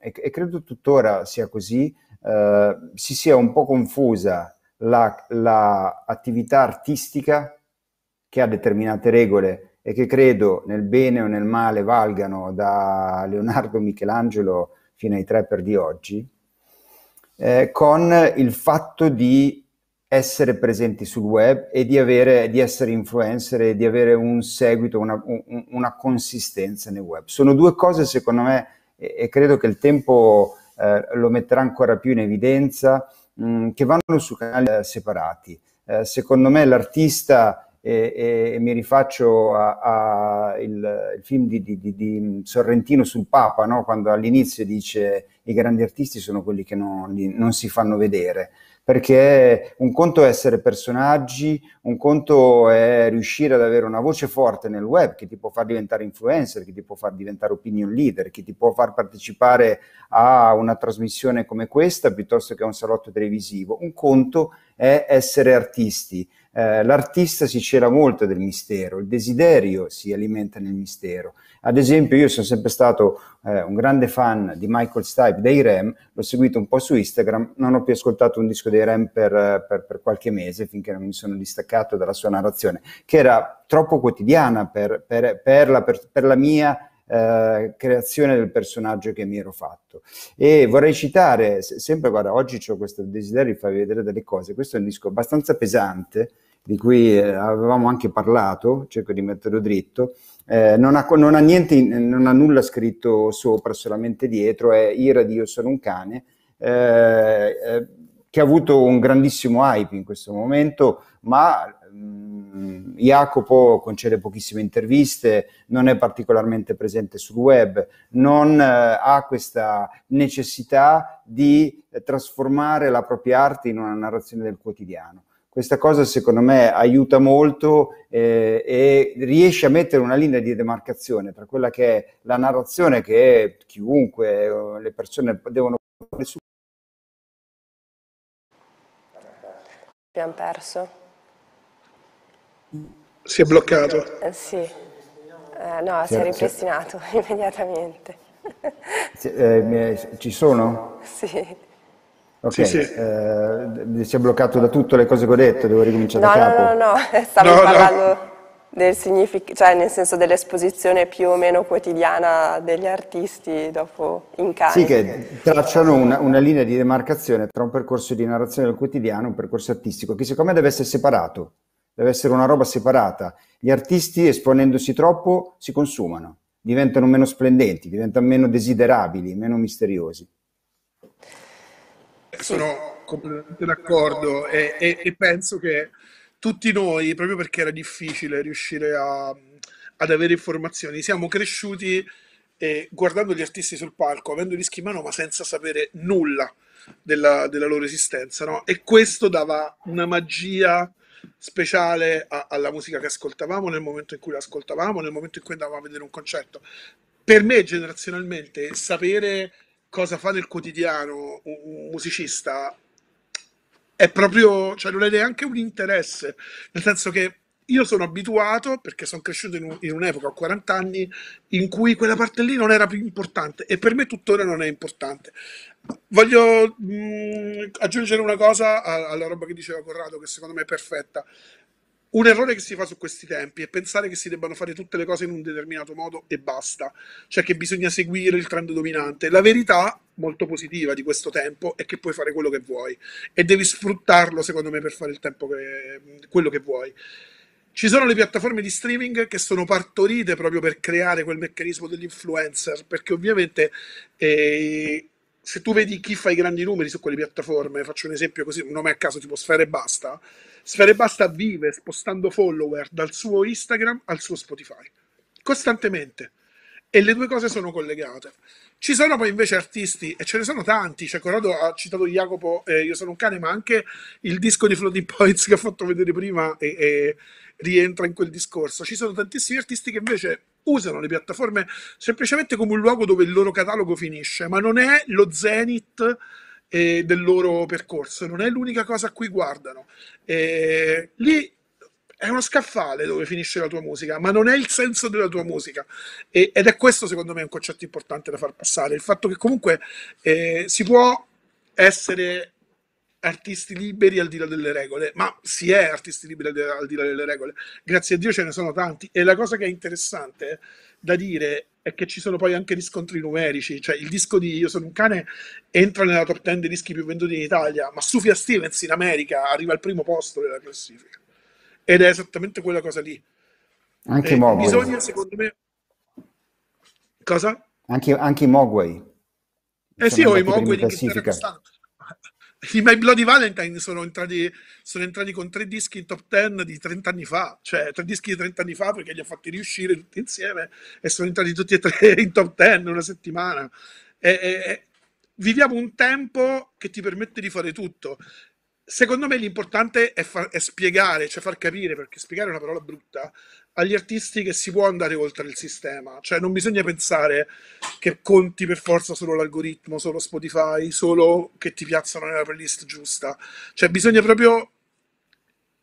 e, e credo tuttora sia così, eh, si sia un po' confusa l'attività la, la artistica che ha determinate regole e che credo nel bene o nel male valgano da Leonardo Michelangelo fino ai tre per di oggi, eh, con il fatto di essere presenti sul web e di, avere, di essere influencer e di avere un seguito, una, una consistenza nel web. Sono due cose secondo me e, e credo che il tempo eh, lo metterà ancora più in evidenza, mh, mm, che vanno su canali eh, separati. Eh, secondo me l'artista, e, mi rifaccio al film di, di, di, Sorrentino sul Papa, no? quando all'inizio dice i grandi artisti sono quelli che non, non si fanno vedere perché un conto è essere personaggi, un conto è riuscire ad avere una voce forte nel web che ti può far diventare influencer, che ti può far diventare opinion leader, che ti può far partecipare a una trasmissione come questa piuttosto che a un salotto televisivo. Un conto è essere artisti eh, l'artista si cela molto del mistero, il desiderio si alimenta nel mistero. Ad esempio, io sono sempre stato eh, un grande fan di Michael Stipe dei Rem, l'ho seguito un po' su Instagram, non ho più ascoltato un disco dei Rem per, per, per qualche mese finché non mi sono distaccato dalla sua narrazione, che era troppo quotidiana per, per la, la mia eh, creazione del personaggio che mi ero fatto. E vorrei citare, sempre guarda, oggi ho questo desiderio di farvi vedere delle cose, questo è un disco abbastanza pesante, di cui eh, avevamo anche parlato, cerco di metterlo dritto, eh, non, ha, non, ha niente, non, ha, nulla scritto sopra, solamente dietro, è Ira di Io sono un cane, eh, eh che ha avuto un grandissimo hype in questo momento, ma Ehm, Jacopo concede pochissime interviste, non è particolarmente presente sul web, non eh, ha questa necessità di trasformare la propria arte in una narrazione del quotidiano. Questa cosa secondo me aiuta molto eh, e riesce a mettere una linea di demarcazione tra quella che è la narrazione che chiunque, eh, le persone devono fare su. Abbiamo perso. Si è bloccato? Eh, sì, eh, no, si è ripristinato si [laughs] eh, è... immediatamente. Eh, ci sono? Sì. Ok, sì, sì. Eh, si è bloccato da tutte le cose che ho detto, devo ricominciare no, da capo. No, no, no, [laughs] stavo no, parlando no. del significato, cioè nel senso dell'esposizione più o meno quotidiana degli artisti dopo in casa. Sì, che tracciano una, una, linea di demarcazione tra un percorso di narrazione del quotidiano e un percorso artistico, che secondo me deve essere separato deve essere una roba separata. Gli artisti esponendosi troppo si consumano, diventano meno splendenti, diventano meno desiderabili, meno misteriosi. Eh, sono completamente d'accordo e, e, e penso che tutti noi, proprio perché era difficile riuscire a, ad avere informazioni, siamo cresciuti eh, guardando gli artisti sul palco, avendo rischi in mano, ma senza sapere nulla della, della loro esistenza. No? E questo dava una magia speciale a, alla musica che ascoltavamo nel momento in cui l'ascoltavamo, nel momento in cui andavamo a vedere un concerto. Per me, generazionalmente, sapere cosa fa nel quotidiano un musicista è proprio, cioè non è neanche un interesse, nel senso che io sono abituato, perché sono cresciuto in, un, in un'epoca, a 40 anni, in cui quella parte lì non era più importante e per me tuttora non è importante. Voglio mh, mm, aggiungere una cosa alla roba che diceva Corrado, che secondo me è perfetta. Un errore che si fa su questi tempi è pensare che si debbano fare tutte le cose in un determinato modo e basta, cioè che bisogna seguire il trend dominante. La verità molto positiva di questo tempo è che puoi fare quello che vuoi e devi sfruttarlo, secondo me, per fare il tempo che, quello che vuoi. Ci sono le piattaforme di streaming che sono partorite proprio per creare quel meccanismo dell'influencer, perché ovviamente eh, se tu vedi chi fa i grandi numeri su quelle piattaforme, faccio un esempio così, un nome a caso tipo Sfere Basta, Sfere Basta vive spostando follower dal suo Instagram al suo Spotify, costantemente. E le due cose sono collegate. Ci sono poi invece artisti, e ce ne sono tanti, cioè Corrado ha citato Jacopo, eh, Io sono un cane, ma anche il disco di Floating Points [laughs] che ho fatto vedere prima e, e rientra in quel discorso. Ci sono tantissimi artisti che invece usano le piattaforme semplicemente come un luogo dove il loro catalogo finisce, ma non è lo zenith eh, del loro percorso, non è l'unica cosa a cui guardano. Eh, lì è uno scaffale dove finisce la tua musica, ma non è il senso della tua musica. E, ed è questo, secondo me, un concetto importante da far passare, il fatto che comunque eh, si può essere artisti liberi al di là delle regole, ma si è artisti liberi al di là delle regole. Grazie a Dio ce ne sono tanti. E la cosa che è interessante da dire è che ci sono poi anche riscontri numerici, cioè il disco di Io sono un cane entra nella top 10 dei dischi più venduti in Italia, ma Sufia Stevens in America arriva al primo posto della classifica. Ed è esattamente quella cosa lì. Anche eh, Mogwai. Bisogna, secondo me... Cosa? Anche, anche Mogwai. Eh sì, o i Mogwai di classifica. Stanno i My Bloody Valentine sono entrati, sono entrati con tre dischi in top ten di 30 anni fa, cioè tre dischi di 30 anni fa perché li ha fatti riuscire tutti insieme e sono entrati tutti e tre [laughs] in top ten una settimana. E, e, viviamo un tempo che ti permette di fare tutto. Secondo me l'importante è, far, è spiegare, cioè far capire, perché spiegare è una parola brutta, agli artisti che si può andare oltre il sistema, cioè non bisogna pensare che conti per forza solo l'algoritmo, solo Spotify, solo che ti piazzano nella playlist giusta, cioè bisogna proprio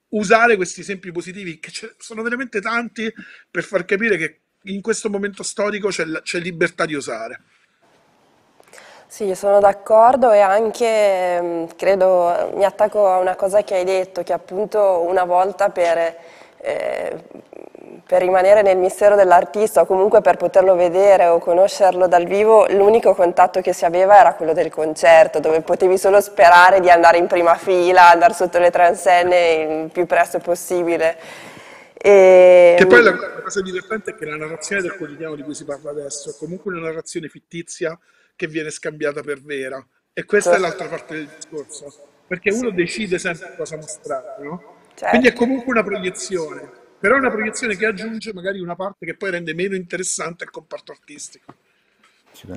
usare questi esempi positivi che ce- sono veramente tanti per far capire che in questo momento storico c'è, c'è libertà di usare. Sì, sono d'accordo e anche mm, credo mi attacco a una cosa che hai detto, che appunto una volta per eh, per rimanere nel mistero dell'artista o comunque per poterlo vedere o conoscerlo dal vivo, l'unico contatto che si aveva era quello del concerto, dove potevi solo sperare di andare in prima fila, andare sotto le transenne il più presto possibile. E... Che poi la, la cosa divertente è che la narrazione del quotidiano di cui si parla adesso è comunque una narrazione fittizia che viene scambiata per vera. E questa certo. è l'altra parte del discorso, perché uno decide sempre cosa mostrare, no? Certo. Quindi è comunque una proiezione però è una proiezione che aggiunge magari una parte che poi rende meno interessante il comparto artistico.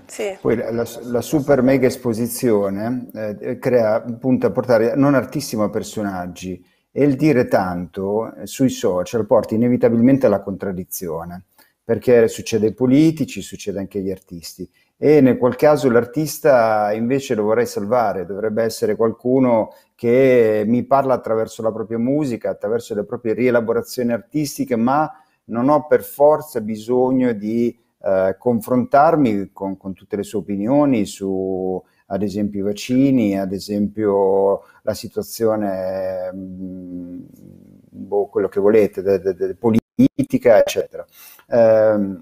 Sì. Poi la, la, super mega esposizione eh, crea, punta a portare non artisti ma personaggi e il dire tanto eh, sui social porta inevitabilmente alla contraddizione, perché succede ai politici, succede anche agli artisti e nel qual caso l'artista invece lo vorrei salvare, dovrebbe essere qualcuno che mi parla attraverso la propria musica, attraverso le proprie rielaborazioni artistiche, ma non ho per forza bisogno di eh, confrontarmi con, con, tutte le sue opinioni su, ad esempio, i vaccini, ad esempio la situazione, mh, mm, boh, quello che volete, de, de, de, politica, eccetera. Eh,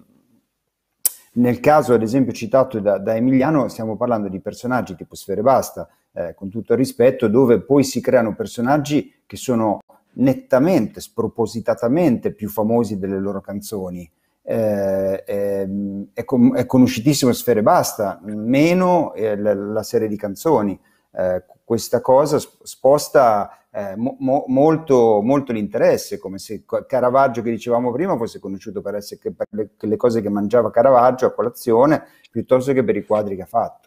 nel caso, ad esempio, citato da, da Emiliano, stiamo parlando di personaggi tipo Sfere Basta, eh, con tutto il rispetto, dove poi si creano personaggi che sono nettamente, spropositatamente più famosi delle loro canzoni. Eh, ehm, è, è, con, è, conosciutissimo Sfere Basta, meno eh, la, la, serie di canzoni. Eh, questa cosa sposta eh, mo, molto, molto, l'interesse, come se Caravaggio, che dicevamo prima, fosse conosciuto per, essere, per le, le, cose che mangiava Caravaggio a colazione piuttosto che per i quadri che ha fatto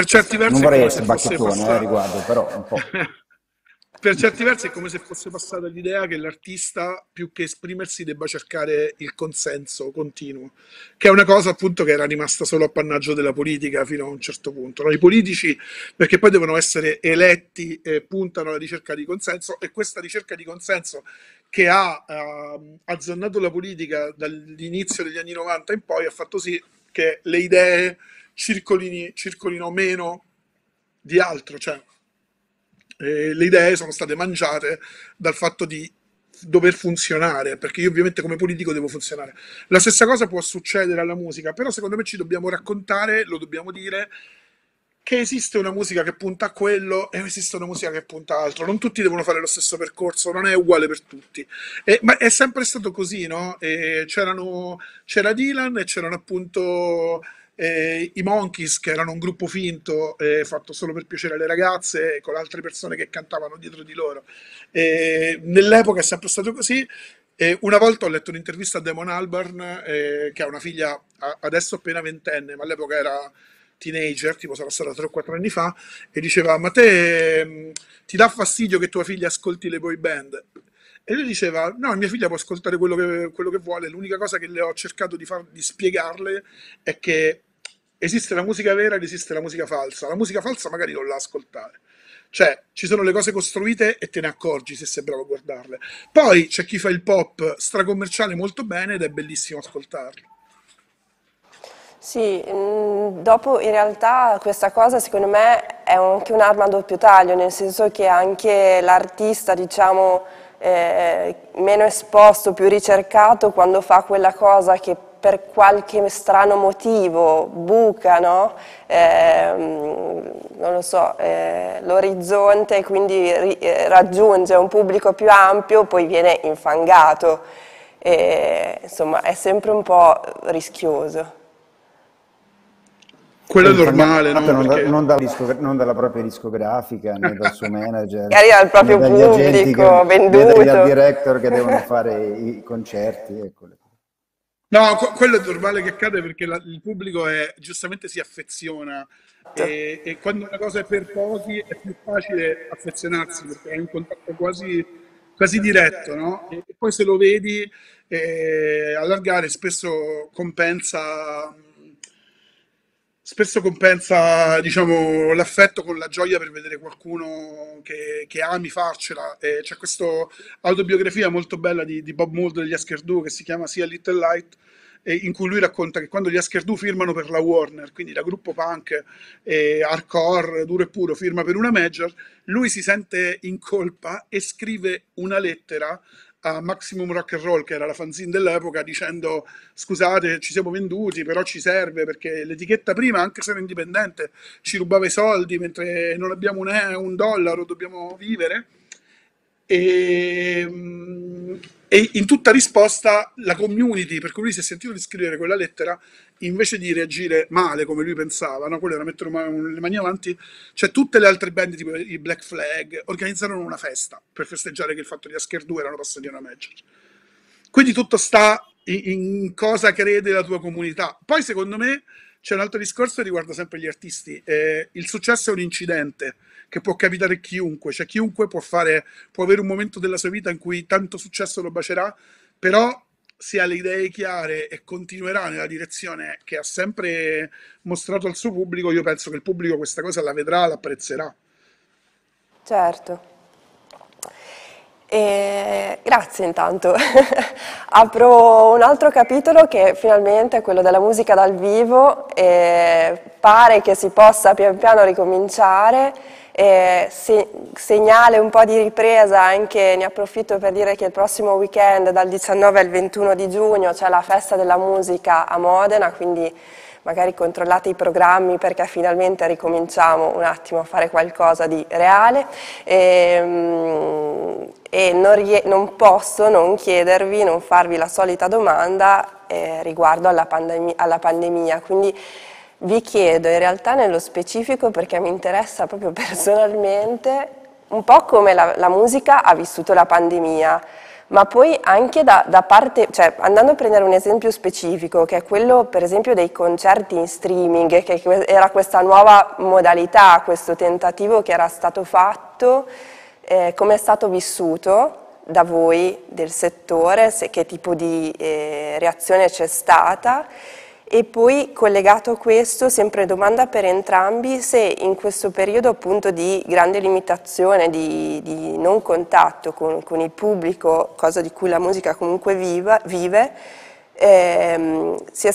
per certi versi... Non vorrei essere bacchettone eh, riguardo, però un po'. [laughs] per certi versi è come se fosse passata l'idea che l'artista più che esprimersi debba cercare il consenso continuo, che è una cosa appunto che era rimasta solo appannaggio della politica fino a un certo punto. No, I politici perché poi devono essere eletti e puntano alla ricerca di consenso e questa ricerca di consenso che ha eh, azzannato la politica dall'inizio degli anni 90 in poi ha fatto sì che le idee circolini, circolino meno di altro, cioè eh, le idee sono state mangiate dal fatto di dover funzionare, perché io ovviamente come politico devo funzionare. La stessa cosa può succedere alla musica, però secondo me ci dobbiamo raccontare, lo dobbiamo dire, che esiste una musica che punta a quello e esiste una musica che punta a altro. Non tutti devono fare lo stesso percorso, non è uguale per tutti. E, ma è sempre stato così, no? c'era Dylan e c'erano appunto eh, i Monkeys, che erano un gruppo finto eh, fatto solo per piacere alle ragazze, con altre persone che cantavano dietro di loro. Eh, nell'epoca è sempre stato così. una volta ho letto un'intervista a Damon Albarn, eh, che ha una figlia adesso appena ventenne, ma all'epoca era teenager, tipo sarà stata 3 o 4 anni fa, e diceva, ma te ehm, ti dà fastidio che tua figlia ascolti le boy band? E lui diceva: No, mia figlia può ascoltare quello che, quello che vuole. L'unica cosa che le ho cercato di, far, di spiegarle è che esiste la musica vera ed esiste la musica falsa. La musica falsa magari non la ascoltare. Cioè, ci sono le cose costruite e te ne accorgi se sei bravo a guardarle. Poi c'è chi fa il pop stracommerciale molto bene ed è bellissimo ascoltarlo. Sì, mm, dopo in realtà questa cosa secondo me è anche un'arma a doppio taglio, nel senso che anche l'artista, diciamo, eh, meno esposto, più ricercato, quando fa quella cosa che per qualche strano motivo bucano, eh, so, eh, l'orizzonte e quindi eh, raggiunge un pubblico più ampio, poi viene infangato. E, insomma, è sempre un po' rischioso. Quello è normale, ah, no? Non, perché... non, dalla non, dalla propria discografica, né dal suo manager, magari arriva al proprio pubblico che, venduto, né dal director che devono fare i concerti e quelle cose. No, quello è normale che accade perché la, il pubblico è, giustamente si affeziona e, e, quando una cosa è per pochi è più facile affezionarsi perché è un contatto quasi, quasi diretto, no? E, poi se lo vedi eh, allargare spesso compensa spesso compensa diciamo, l'affetto con la gioia per vedere qualcuno che, che ami farcela. E c'è questa autobiografia molto bella di, di Bob Mulder degli Askerdu che si chiama Sia Little Light, in cui lui racconta che quando gli Askerdu firmano per la Warner, quindi da gruppo punk eh, hardcore, duro e puro, firma per una major, lui si sente in colpa e scrive una lettera a Maximum Rock and Roll, che era la fanzine dell'epoca, dicendo scusate, ci siamo venduti, però ci serve perché l'etichetta prima, anche se era indipendente, ci rubava i soldi mentre non abbiamo un, eh, un dollaro, dobbiamo vivere. E, mm, e in tutta risposta la community, per cui lui si è sentito di scrivere quella lettera, invece di reagire male come lui pensava, no? quello era mettere le mani avanti, cioè tutte le altre band tipo i Black Flag organizzarono una festa per festeggiare che il fatto di Asker 2 erano passati a una major. Quindi tutto sta in, in cosa crede la tua comunità. Poi secondo me c'è un altro discorso che riguarda sempre gli artisti. Eh, il successo è un incidente che può capitare a chiunque, cioè chiunque può, fare, può avere un momento della sua vita in cui tanto successo lo bacerà, però se ha le idee chiare e continuerà nella direzione che ha sempre mostrato al suo pubblico, io penso che il pubblico questa cosa la vedrà, l'apprezzerà. Certo. E grazie intanto. [laughs] Apro un altro capitolo che finalmente è quello della musica dal vivo e pare che si possa pian piano ricominciare eh, se, segnale un po' di ripresa, anche ne approfitto per dire che il prossimo weekend, dal 19 al 21 di giugno, c'è la festa della musica a Modena, quindi magari controllate i programmi perché finalmente ricominciamo un attimo a fare qualcosa di reale e, ehm, e non, non, posso non chiedervi, non farvi la solita domanda eh, riguardo alla, pandem alla pandemia. Quindi, vi chiedo in realtà nello specifico perché mi interessa proprio personalmente un po' come la, la musica ha vissuto la pandemia, ma poi anche da, da, parte, cioè andando a prendere un esempio specifico, che è quello per esempio dei concerti in streaming, che era questa nuova modalità, questo tentativo che era stato fatto, eh, come è stato vissuto da voi del settore, se, che tipo di eh, reazione c'è stata e poi collegato a questo, sempre domanda per entrambi, se in questo periodo appunto di grande limitazione, di, di non contatto con, con, il pubblico, cosa di cui la musica comunque viva, vive, ehm, è,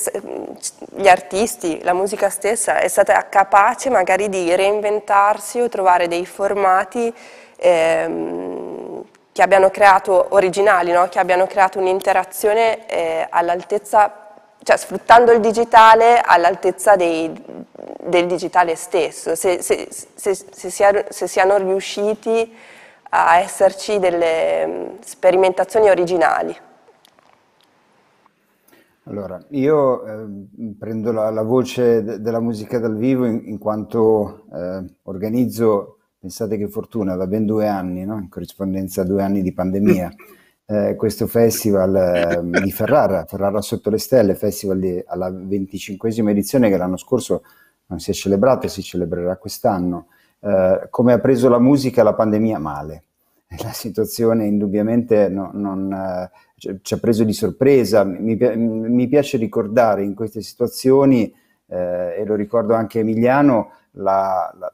gli artisti, la musica stessa è stata capace magari di reinventarsi o trovare dei formati ehm, che abbiano creato originali, no? che abbiano creato un'interazione eh, all'altezza cioè, sfruttando il digitale all'altezza del digitale stesso, se, se, se, se, siano riusciti a esserci delle mm, sperimentazioni originali. Allora, io eh, prendo la, la voce de, della musica dal vivo in, in quanto eh, organizzo, pensate che fortuna, da ben due anni, no? in corrispondenza a due anni di pandemia. [laughs] Eh, questo festival eh, di Ferrara, Ferrara sotto le stelle, festival di, alla 25esima edizione che l'anno scorso non si è celebrato, si celebrerà quest'anno. Eh, come ha preso la musica la pandemia male. [laughs] La situazione indubbiamente no, non, eh, ci ha preso di sorpresa. Mi, mi, piace ricordare in queste situazioni, eh, e lo ricordo anche Emiliano, la, la,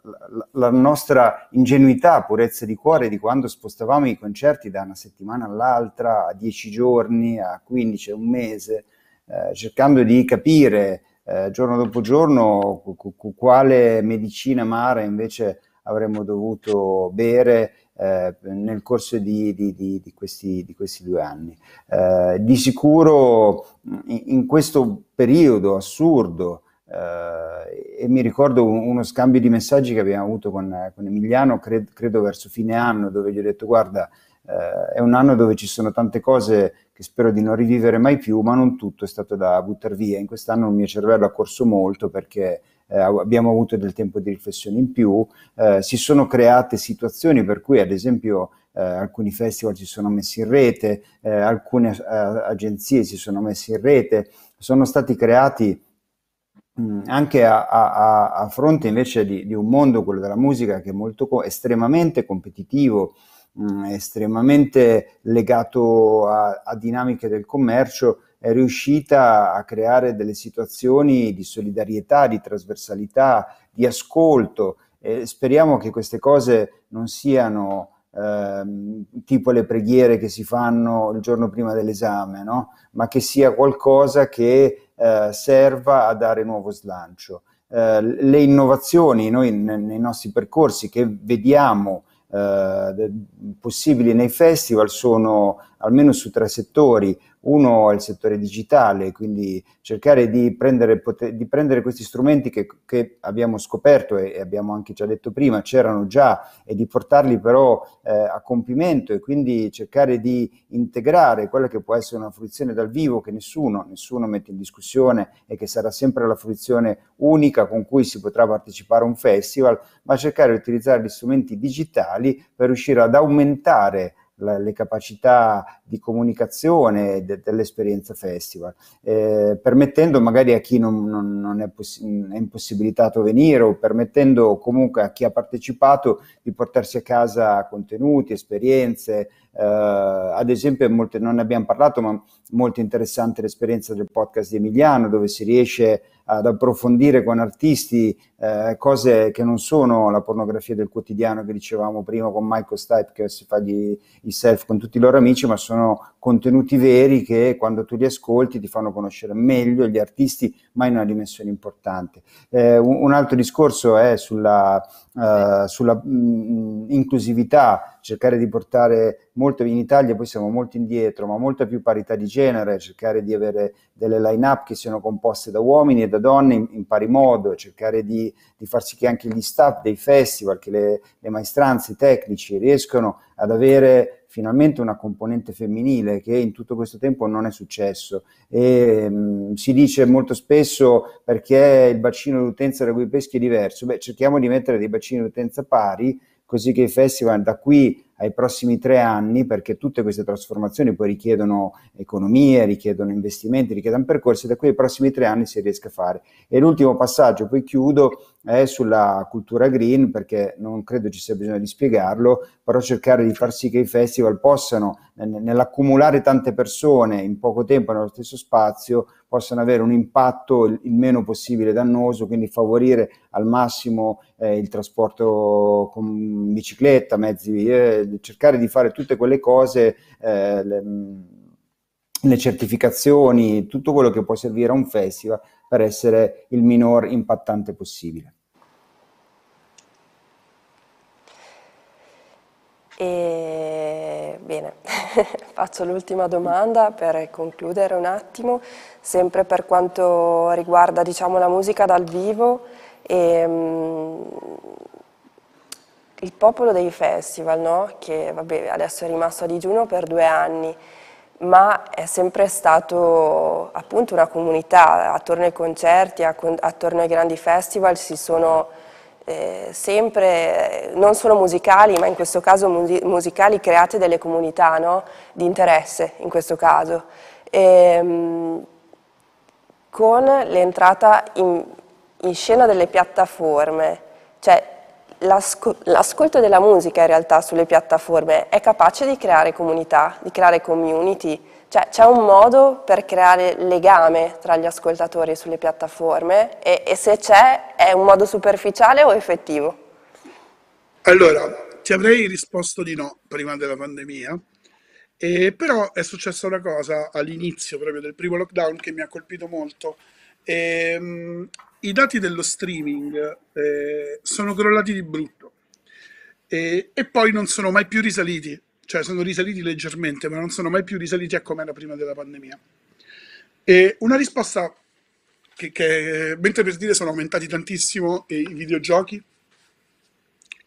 la, nostra ingenuità, purezza di cuore di quando spostavamo i concerti da una settimana all'altra, a dieci giorni, a quindici, a un mese, eh, cercando di capire eh, giorno dopo giorno cu- cu- quale medicina amara invece avremmo dovuto bere eh, nel corso di, di, di, questi, di, questi, due anni. Eh, di sicuro in, in, questo periodo assurdo Uh, e mi ricordo uno scambio di messaggi che abbiamo avuto con, con Emiliano, cred, credo verso fine anno, dove gli ho detto guarda, uh, è un anno dove ci sono tante cose che spero di non rivivere mai più, ma non tutto è stato da buttare via. In quest'anno il mio cervello ha corso molto perché eh, abbiamo avuto del tempo di riflessione in più, eh, si sono create situazioni per cui ad esempio eh, alcuni festival si sono messi in rete, eh, alcune agenzie si sono messe in rete, sono stati creati Mm, anche a, a, a, fronte invece di, di, un mondo, quello della musica, che è molto, estremamente competitivo, mh, mm, estremamente legato a, a, dinamiche del commercio, è riuscita a creare delle situazioni di solidarietà, di trasversalità, di ascolto. E speriamo che queste cose non siano Ehm, tipo le preghiere che si fanno il giorno prima dell'esame, no? ma che sia qualcosa che eh, serva a dare nuovo slancio. Eh, le innovazioni noi nei, nei nostri percorsi che vediamo eh, possibili nei festival sono almeno su tre settori. Uno è il settore digitale, quindi cercare di prendere, poter, di prendere questi strumenti che, che, abbiamo scoperto e, abbiamo anche già detto prima, c'erano già, e di portarli però eh, a compimento e quindi cercare di integrare quella che può essere una fruizione dal vivo che nessuno, nessuno mette in discussione e che sarà sempre la fruizione unica con cui si potrà partecipare a un festival, ma cercare di utilizzare gli strumenti digitali per riuscire ad aumentare le capacità di comunicazione de, dell'esperienza festival, eh, permettendo magari a chi non, non, non è, poss- è, impossibilitato venire o permettendo comunque a chi ha partecipato di portarsi a casa contenuti, esperienze. Eh, ad esempio, molte, non ne abbiamo parlato, ma molto interessante l'esperienza del podcast di Emiliano, dove si riesce ad approfondire con artisti eh, cose che non sono la pornografia del quotidiano che dicevamo prima con Michael Stipe che si fa gli, i self con tutti i loro amici, ma sono sono contenuti veri che quando tu li ascolti ti fanno conoscere meglio gli artisti, ma in una dimensione importante. Eh, un, altro discorso è sulla, eh, sulla mh, mm, mm, inclusività, cercare di portare molto in Italia, poi siamo molto indietro, ma molta più parità di genere, cercare di avere delle line-up che siano composte da uomini e da donne in, in pari modo, cercare di, di, far sì che anche gli staff dei festival, che le, le maestranze, i tecnici riescano ad avere finalmente una componente femminile che in tutto questo tempo non è successo. E, mh, mm, si dice molto spesso perché il bacino d'utenza da cui peschi è diverso. Beh, cerchiamo di mettere dei bacini d'utenza pari, così che i festival da qui ai prossimi tre anni, perché tutte queste trasformazioni poi richiedono economie, richiedono investimenti, richiedono percorsi, da quei prossimi tre anni si riesca a fare. E l'ultimo passaggio, poi chiudo, è sulla cultura green, perché non credo ci sia bisogno di spiegarlo, però cercare di far sì che i festival possano, nell'accumulare tante persone in poco tempo nello stesso spazio, possano avere un impatto il meno possibile dannoso, quindi favorire al massimo eh, il trasporto con bicicletta, mezzi, eh, cercare di fare tutte quelle cose, eh, le, mm, le certificazioni, tutto quello che può servire a un festival per essere il minor impattante possibile. E bene, [laughs] faccio l'ultima domanda per concludere un attimo, sempre per quanto riguarda diciamo, la musica dal vivo. E, ehm, mh, il popolo dei festival, no? che vabbè, adesso è rimasto a digiuno per due anni, ma è sempre stato appunto una comunità, attorno ai concerti, attorno ai grandi festival si sono eh, sempre, non solo musicali, ma in questo caso musicali create delle comunità no? di interesse, in questo caso. E, ehm, con l'entrata in, in scena delle piattaforme, cioè l'ascolto della musica in realtà sulle piattaforme è capace di creare comunità, di creare community, cioè c'è un modo per creare legame tra gli ascoltatori sulle piattaforme e, e se c'è è un modo superficiale o effettivo? Allora, ti avrei risposto di no prima della pandemia, e però è successa una cosa all'inizio proprio del primo lockdown che mi ha colpito molto. E, ehm, i dati dello streaming eh, sono crollati di brutto e, e, poi non sono mai più risaliti, cioè sono risaliti leggermente, ma non sono mai più risaliti a come era prima della pandemia. E una risposta che, che mentre per dire sono aumentati tantissimo eh, i videogiochi,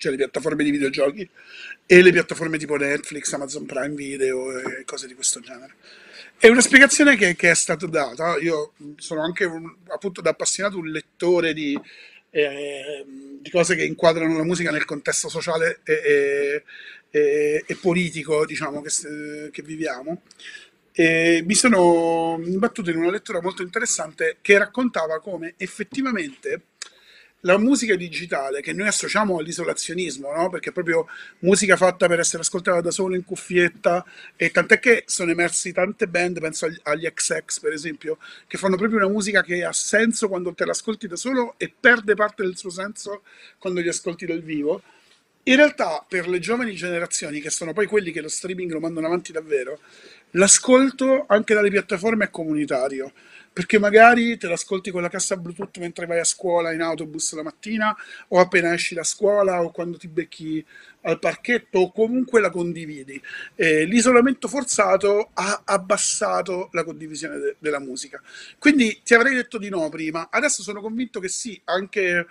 cioè le piattaforme di videogiochi, e le piattaforme tipo Netflix, Amazon Prime Video e cose di questo genere. È una spiegazione che, che è stata data. Io sono anche un, appunto da appassionato un lettore di, eh, di, cose che inquadrano la musica nel contesto sociale e, e, e politico diciamo, che, che viviamo. E mi sono imbattuto in una lettura molto interessante che raccontava come effettivamente la musica digitale che noi associamo all'isolazionismo, no? perché è proprio musica fatta per essere ascoltata da solo in cuffietta, e tant'è che sono emersi tante band, penso agli, agli XX per esempio, che fanno proprio una musica che ha senso quando te l'ascolti da solo e perde parte del suo senso quando li ascolti dal vivo. In realtà per le giovani generazioni, che sono poi quelli che lo streaming lo mandano avanti davvero, l'ascolto anche dalle piattaforme è comunitario perché magari te l'ascolti con la cassa Bluetooth mentre vai a scuola in autobus la mattina o appena esci da scuola o quando ti becchi al parchetto o comunque la condividi. Eh, l'isolamento forzato ha abbassato la condivisione de- della musica. Quindi ti avrei detto di no prima, adesso sono convinto che sì, anche,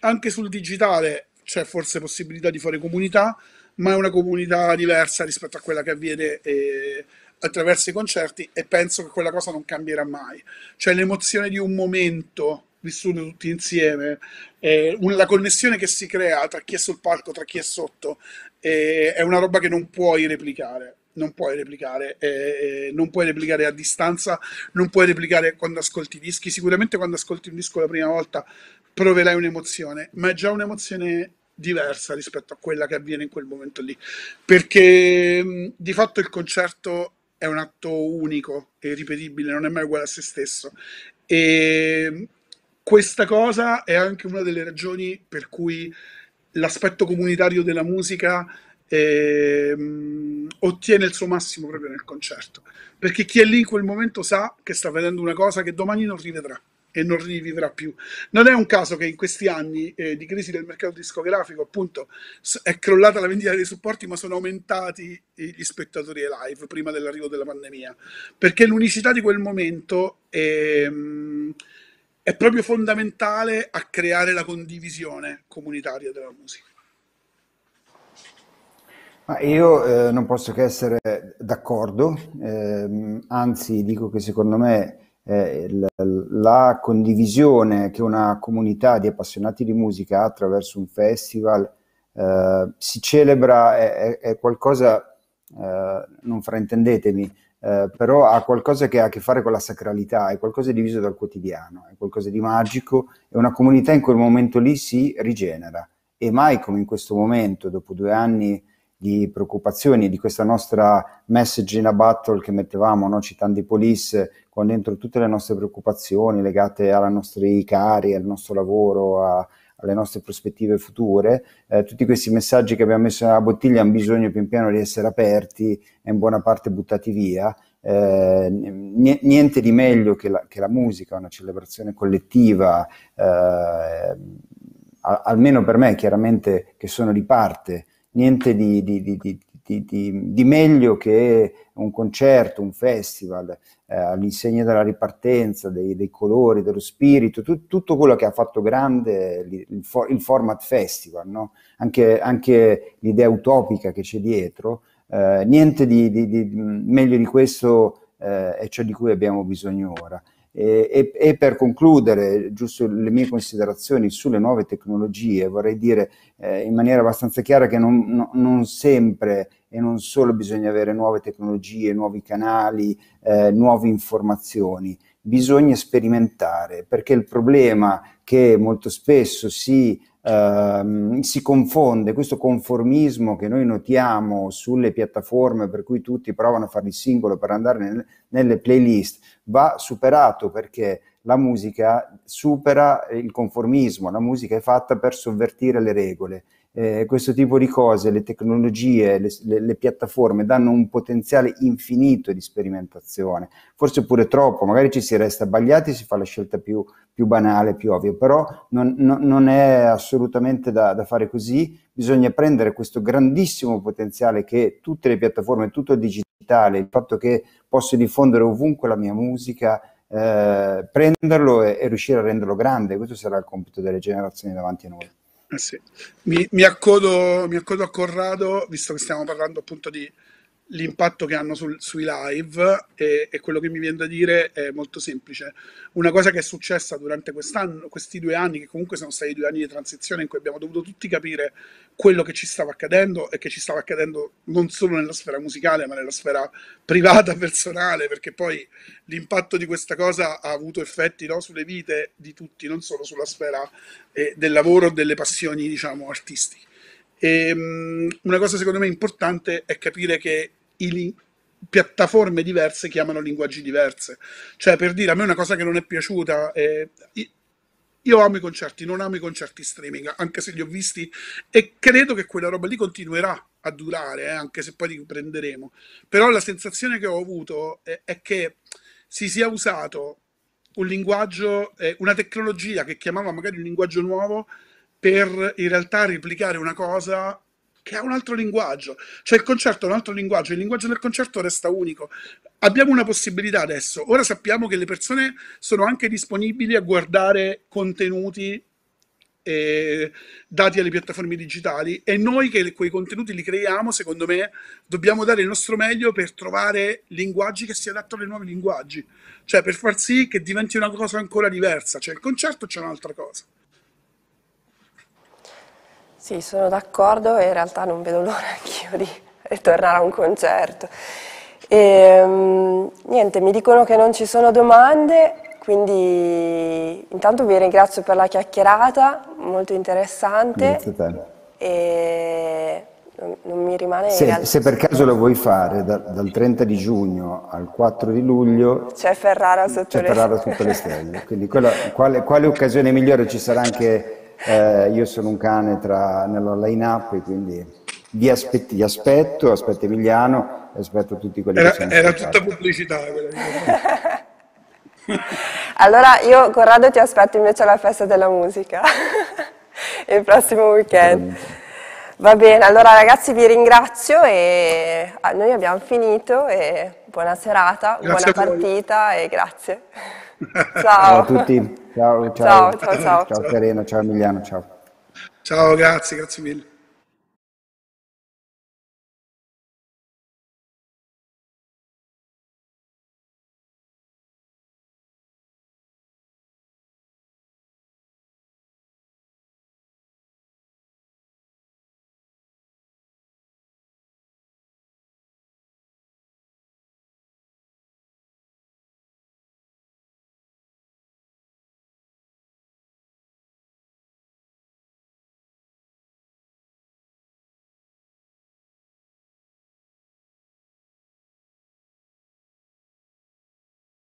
anche sul digitale c'è forse possibilità di fare comunità, ma è una comunità diversa rispetto a quella che avviene. Eh, attraverso i concerti e penso che quella cosa non cambierà mai. Cioè l'emozione di un momento vissuto tutti insieme, eh, un, la connessione che si crea tra chi è sul palco, tra chi è sotto, eh, è una roba che non puoi replicare. Non puoi replicare, eh, eh non puoi replicare a distanza, non puoi replicare quando ascolti i dischi. Sicuramente quando ascolti un disco la prima volta proverai un'emozione, ma è già un'emozione diversa rispetto a quella che avviene in quel momento lì, perché mh, di fatto il concerto è un atto unico e ripetibile, non è mai uguale a se stesso. E questa cosa è anche una delle ragioni per cui l'aspetto comunitario della musica eh, ottiene il suo massimo proprio nel concerto, perché chi è lì in quel momento sa che sta vedendo una cosa che domani non rivedrà e non rivivrà più. Non è un caso che in questi anni eh, di crisi del mercato discografico, appunto, è crollata la vendita dei supporti, ma sono aumentati gli spettatori e live prima dell'arrivo della pandemia, perché l'unicità di quel momento è, ehm, è proprio fondamentale a creare la condivisione comunitaria della musica. Ma io eh, non posso che essere d'accordo, eh, anzi dico che secondo me eh, la condivisione che una comunità di appassionati di musica ha attraverso un festival eh, si celebra, è, è qualcosa, eh, non fraintendetemi, eh, però ha qualcosa che ha a che fare con la sacralità, è qualcosa diviso dal quotidiano, è qualcosa di magico e una comunità in quel momento lì si rigenera. E mai come in questo momento, dopo due anni di preoccupazioni, di questa nostra message in a battle che mettevamo, no? citando i police, con dentro tutte le nostre preoccupazioni legate ai nostri cari, al nostro lavoro, a, alle nostre prospettive future, eh, tutti questi messaggi che abbiamo messo nella bottiglia hanno bisogno pian piano di essere aperti e in buona parte buttati via. Eh, niente di meglio che la, che la, musica, una celebrazione collettiva, eh, almeno per me chiaramente che sono di parte niente di, di, di, di, meglio che un concerto, un festival, eh, all'insegna della ripartenza, dei, dei colori, dello spirito, tu, tutto quello che ha fatto grande il, for, il format festival, no? anche, anche, l'idea utopica che c'è dietro, eh, niente di meglio di questo eh, è ciò di cui abbiamo bisogno ora. E, eh, e, e, per concludere, giusto le mie considerazioni sulle nuove tecnologie, vorrei dire eh, in maniera abbastanza chiara che non, no, non, sempre e non solo bisogna avere nuove tecnologie, nuovi canali, eh, nuove informazioni, bisogna sperimentare perché il problema che molto spesso si Ehm, si confonde questo conformismo che noi notiamo sulle piattaforme per cui tutti provano a fare il singolo per andare nel, nelle playlist, va superato perché la musica supera il conformismo, la musica è fatta per sovvertire le regole eh, questo tipo di cose, le tecnologie, le, le, le, piattaforme danno un potenziale infinito di sperimentazione, forse pure troppo, magari ci si resta abbagliati e si fa la scelta più, più banale, più ovvia, però non, no, non è assolutamente da, da, fare così, bisogna prendere questo grandissimo potenziale che tutte le piattaforme, tutto il digitale, il fatto che posso diffondere ovunque la mia musica, eh, prenderlo e, e riuscire a renderlo grande, questo sarà il compito delle generazioni davanti a noi. Eh sì. mi, mi, accodo, mi accodo a Corrado, visto che stiamo parlando appunto di l'impatto che hanno sul, sui live e, e, quello che mi viene da dire è molto semplice. Una cosa che è successa durante questi due anni, che comunque sono stati due anni di transizione in cui abbiamo dovuto tutti capire quello che ci stava accadendo e che ci stava accadendo non solo nella sfera musicale ma nella sfera privata, [laughs] personale, perché poi l'impatto di questa cosa ha avuto effetti no, sulle vite di tutti, non solo sulla sfera eh, del lavoro o delle passioni diciamo artistiche. E, um, una cosa secondo me importante è capire che i, piattaforme diverse chiamano linguaggi diverse. Cioè, per dire, a me una cosa che non è piaciuta, eh, io amo i concerti, non amo i concerti streaming, anche se li ho visti, e credo che quella roba lì continuerà a durare, eh, anche se poi riprenderemo. prenderemo. Però la sensazione che ho avuto è, è che si sia usato un linguaggio, eh, una tecnologia che chiamava magari un linguaggio nuovo per in realtà replicare una cosa che ha un altro linguaggio. Cioè il concerto è un altro linguaggio, il linguaggio del concerto resta unico. Abbiamo una possibilità adesso, ora sappiamo che le persone sono anche disponibili a guardare contenuti eh, dati alle piattaforme digitali e noi che quei contenuti li creiamo, secondo me, dobbiamo dare il nostro meglio per trovare linguaggi che si adattano ai nuovi linguaggi, cioè per far sì che diventi una cosa ancora diversa, cioè il concerto c'è un'altra cosa. Sì, sono d'accordo e in realtà non vedo l'ora [laughs] anch'io di ritornare a un concerto. E, ehm, niente, mi dicono che non ci sono domande, quindi intanto vi ringrazio per la chiacchierata, molto interessante. Grazie a te. E non, non mi rimane... Se, se, per caso lo vuoi fare, da, dal 30 di giugno al 4 di luglio... C'è Ferrara sotto, le... Ferrara sotto le stelle. quindi quella, quale, quale occasione migliore ci sarà anche eh, io sono un cane tra, nella line-up, quindi vi, aspetti, vi aspetto, aspetto Emiliano e aspetto tutti quelli era, che sono Era tutta pubblicità quella [laughs] Allora io Corrado ti aspetto invece alla festa della musica, [laughs] il prossimo weekend. Va bene, allora ragazzi vi ringrazio e ah, noi abbiamo finito e buona serata, grazie buona partita e grazie. Ciao. ciao a tutti. Ciao, ciao, ciao, ciao, ciao Serena, ciao Emiliano, ciao. Ciao, grazie, grazie mille.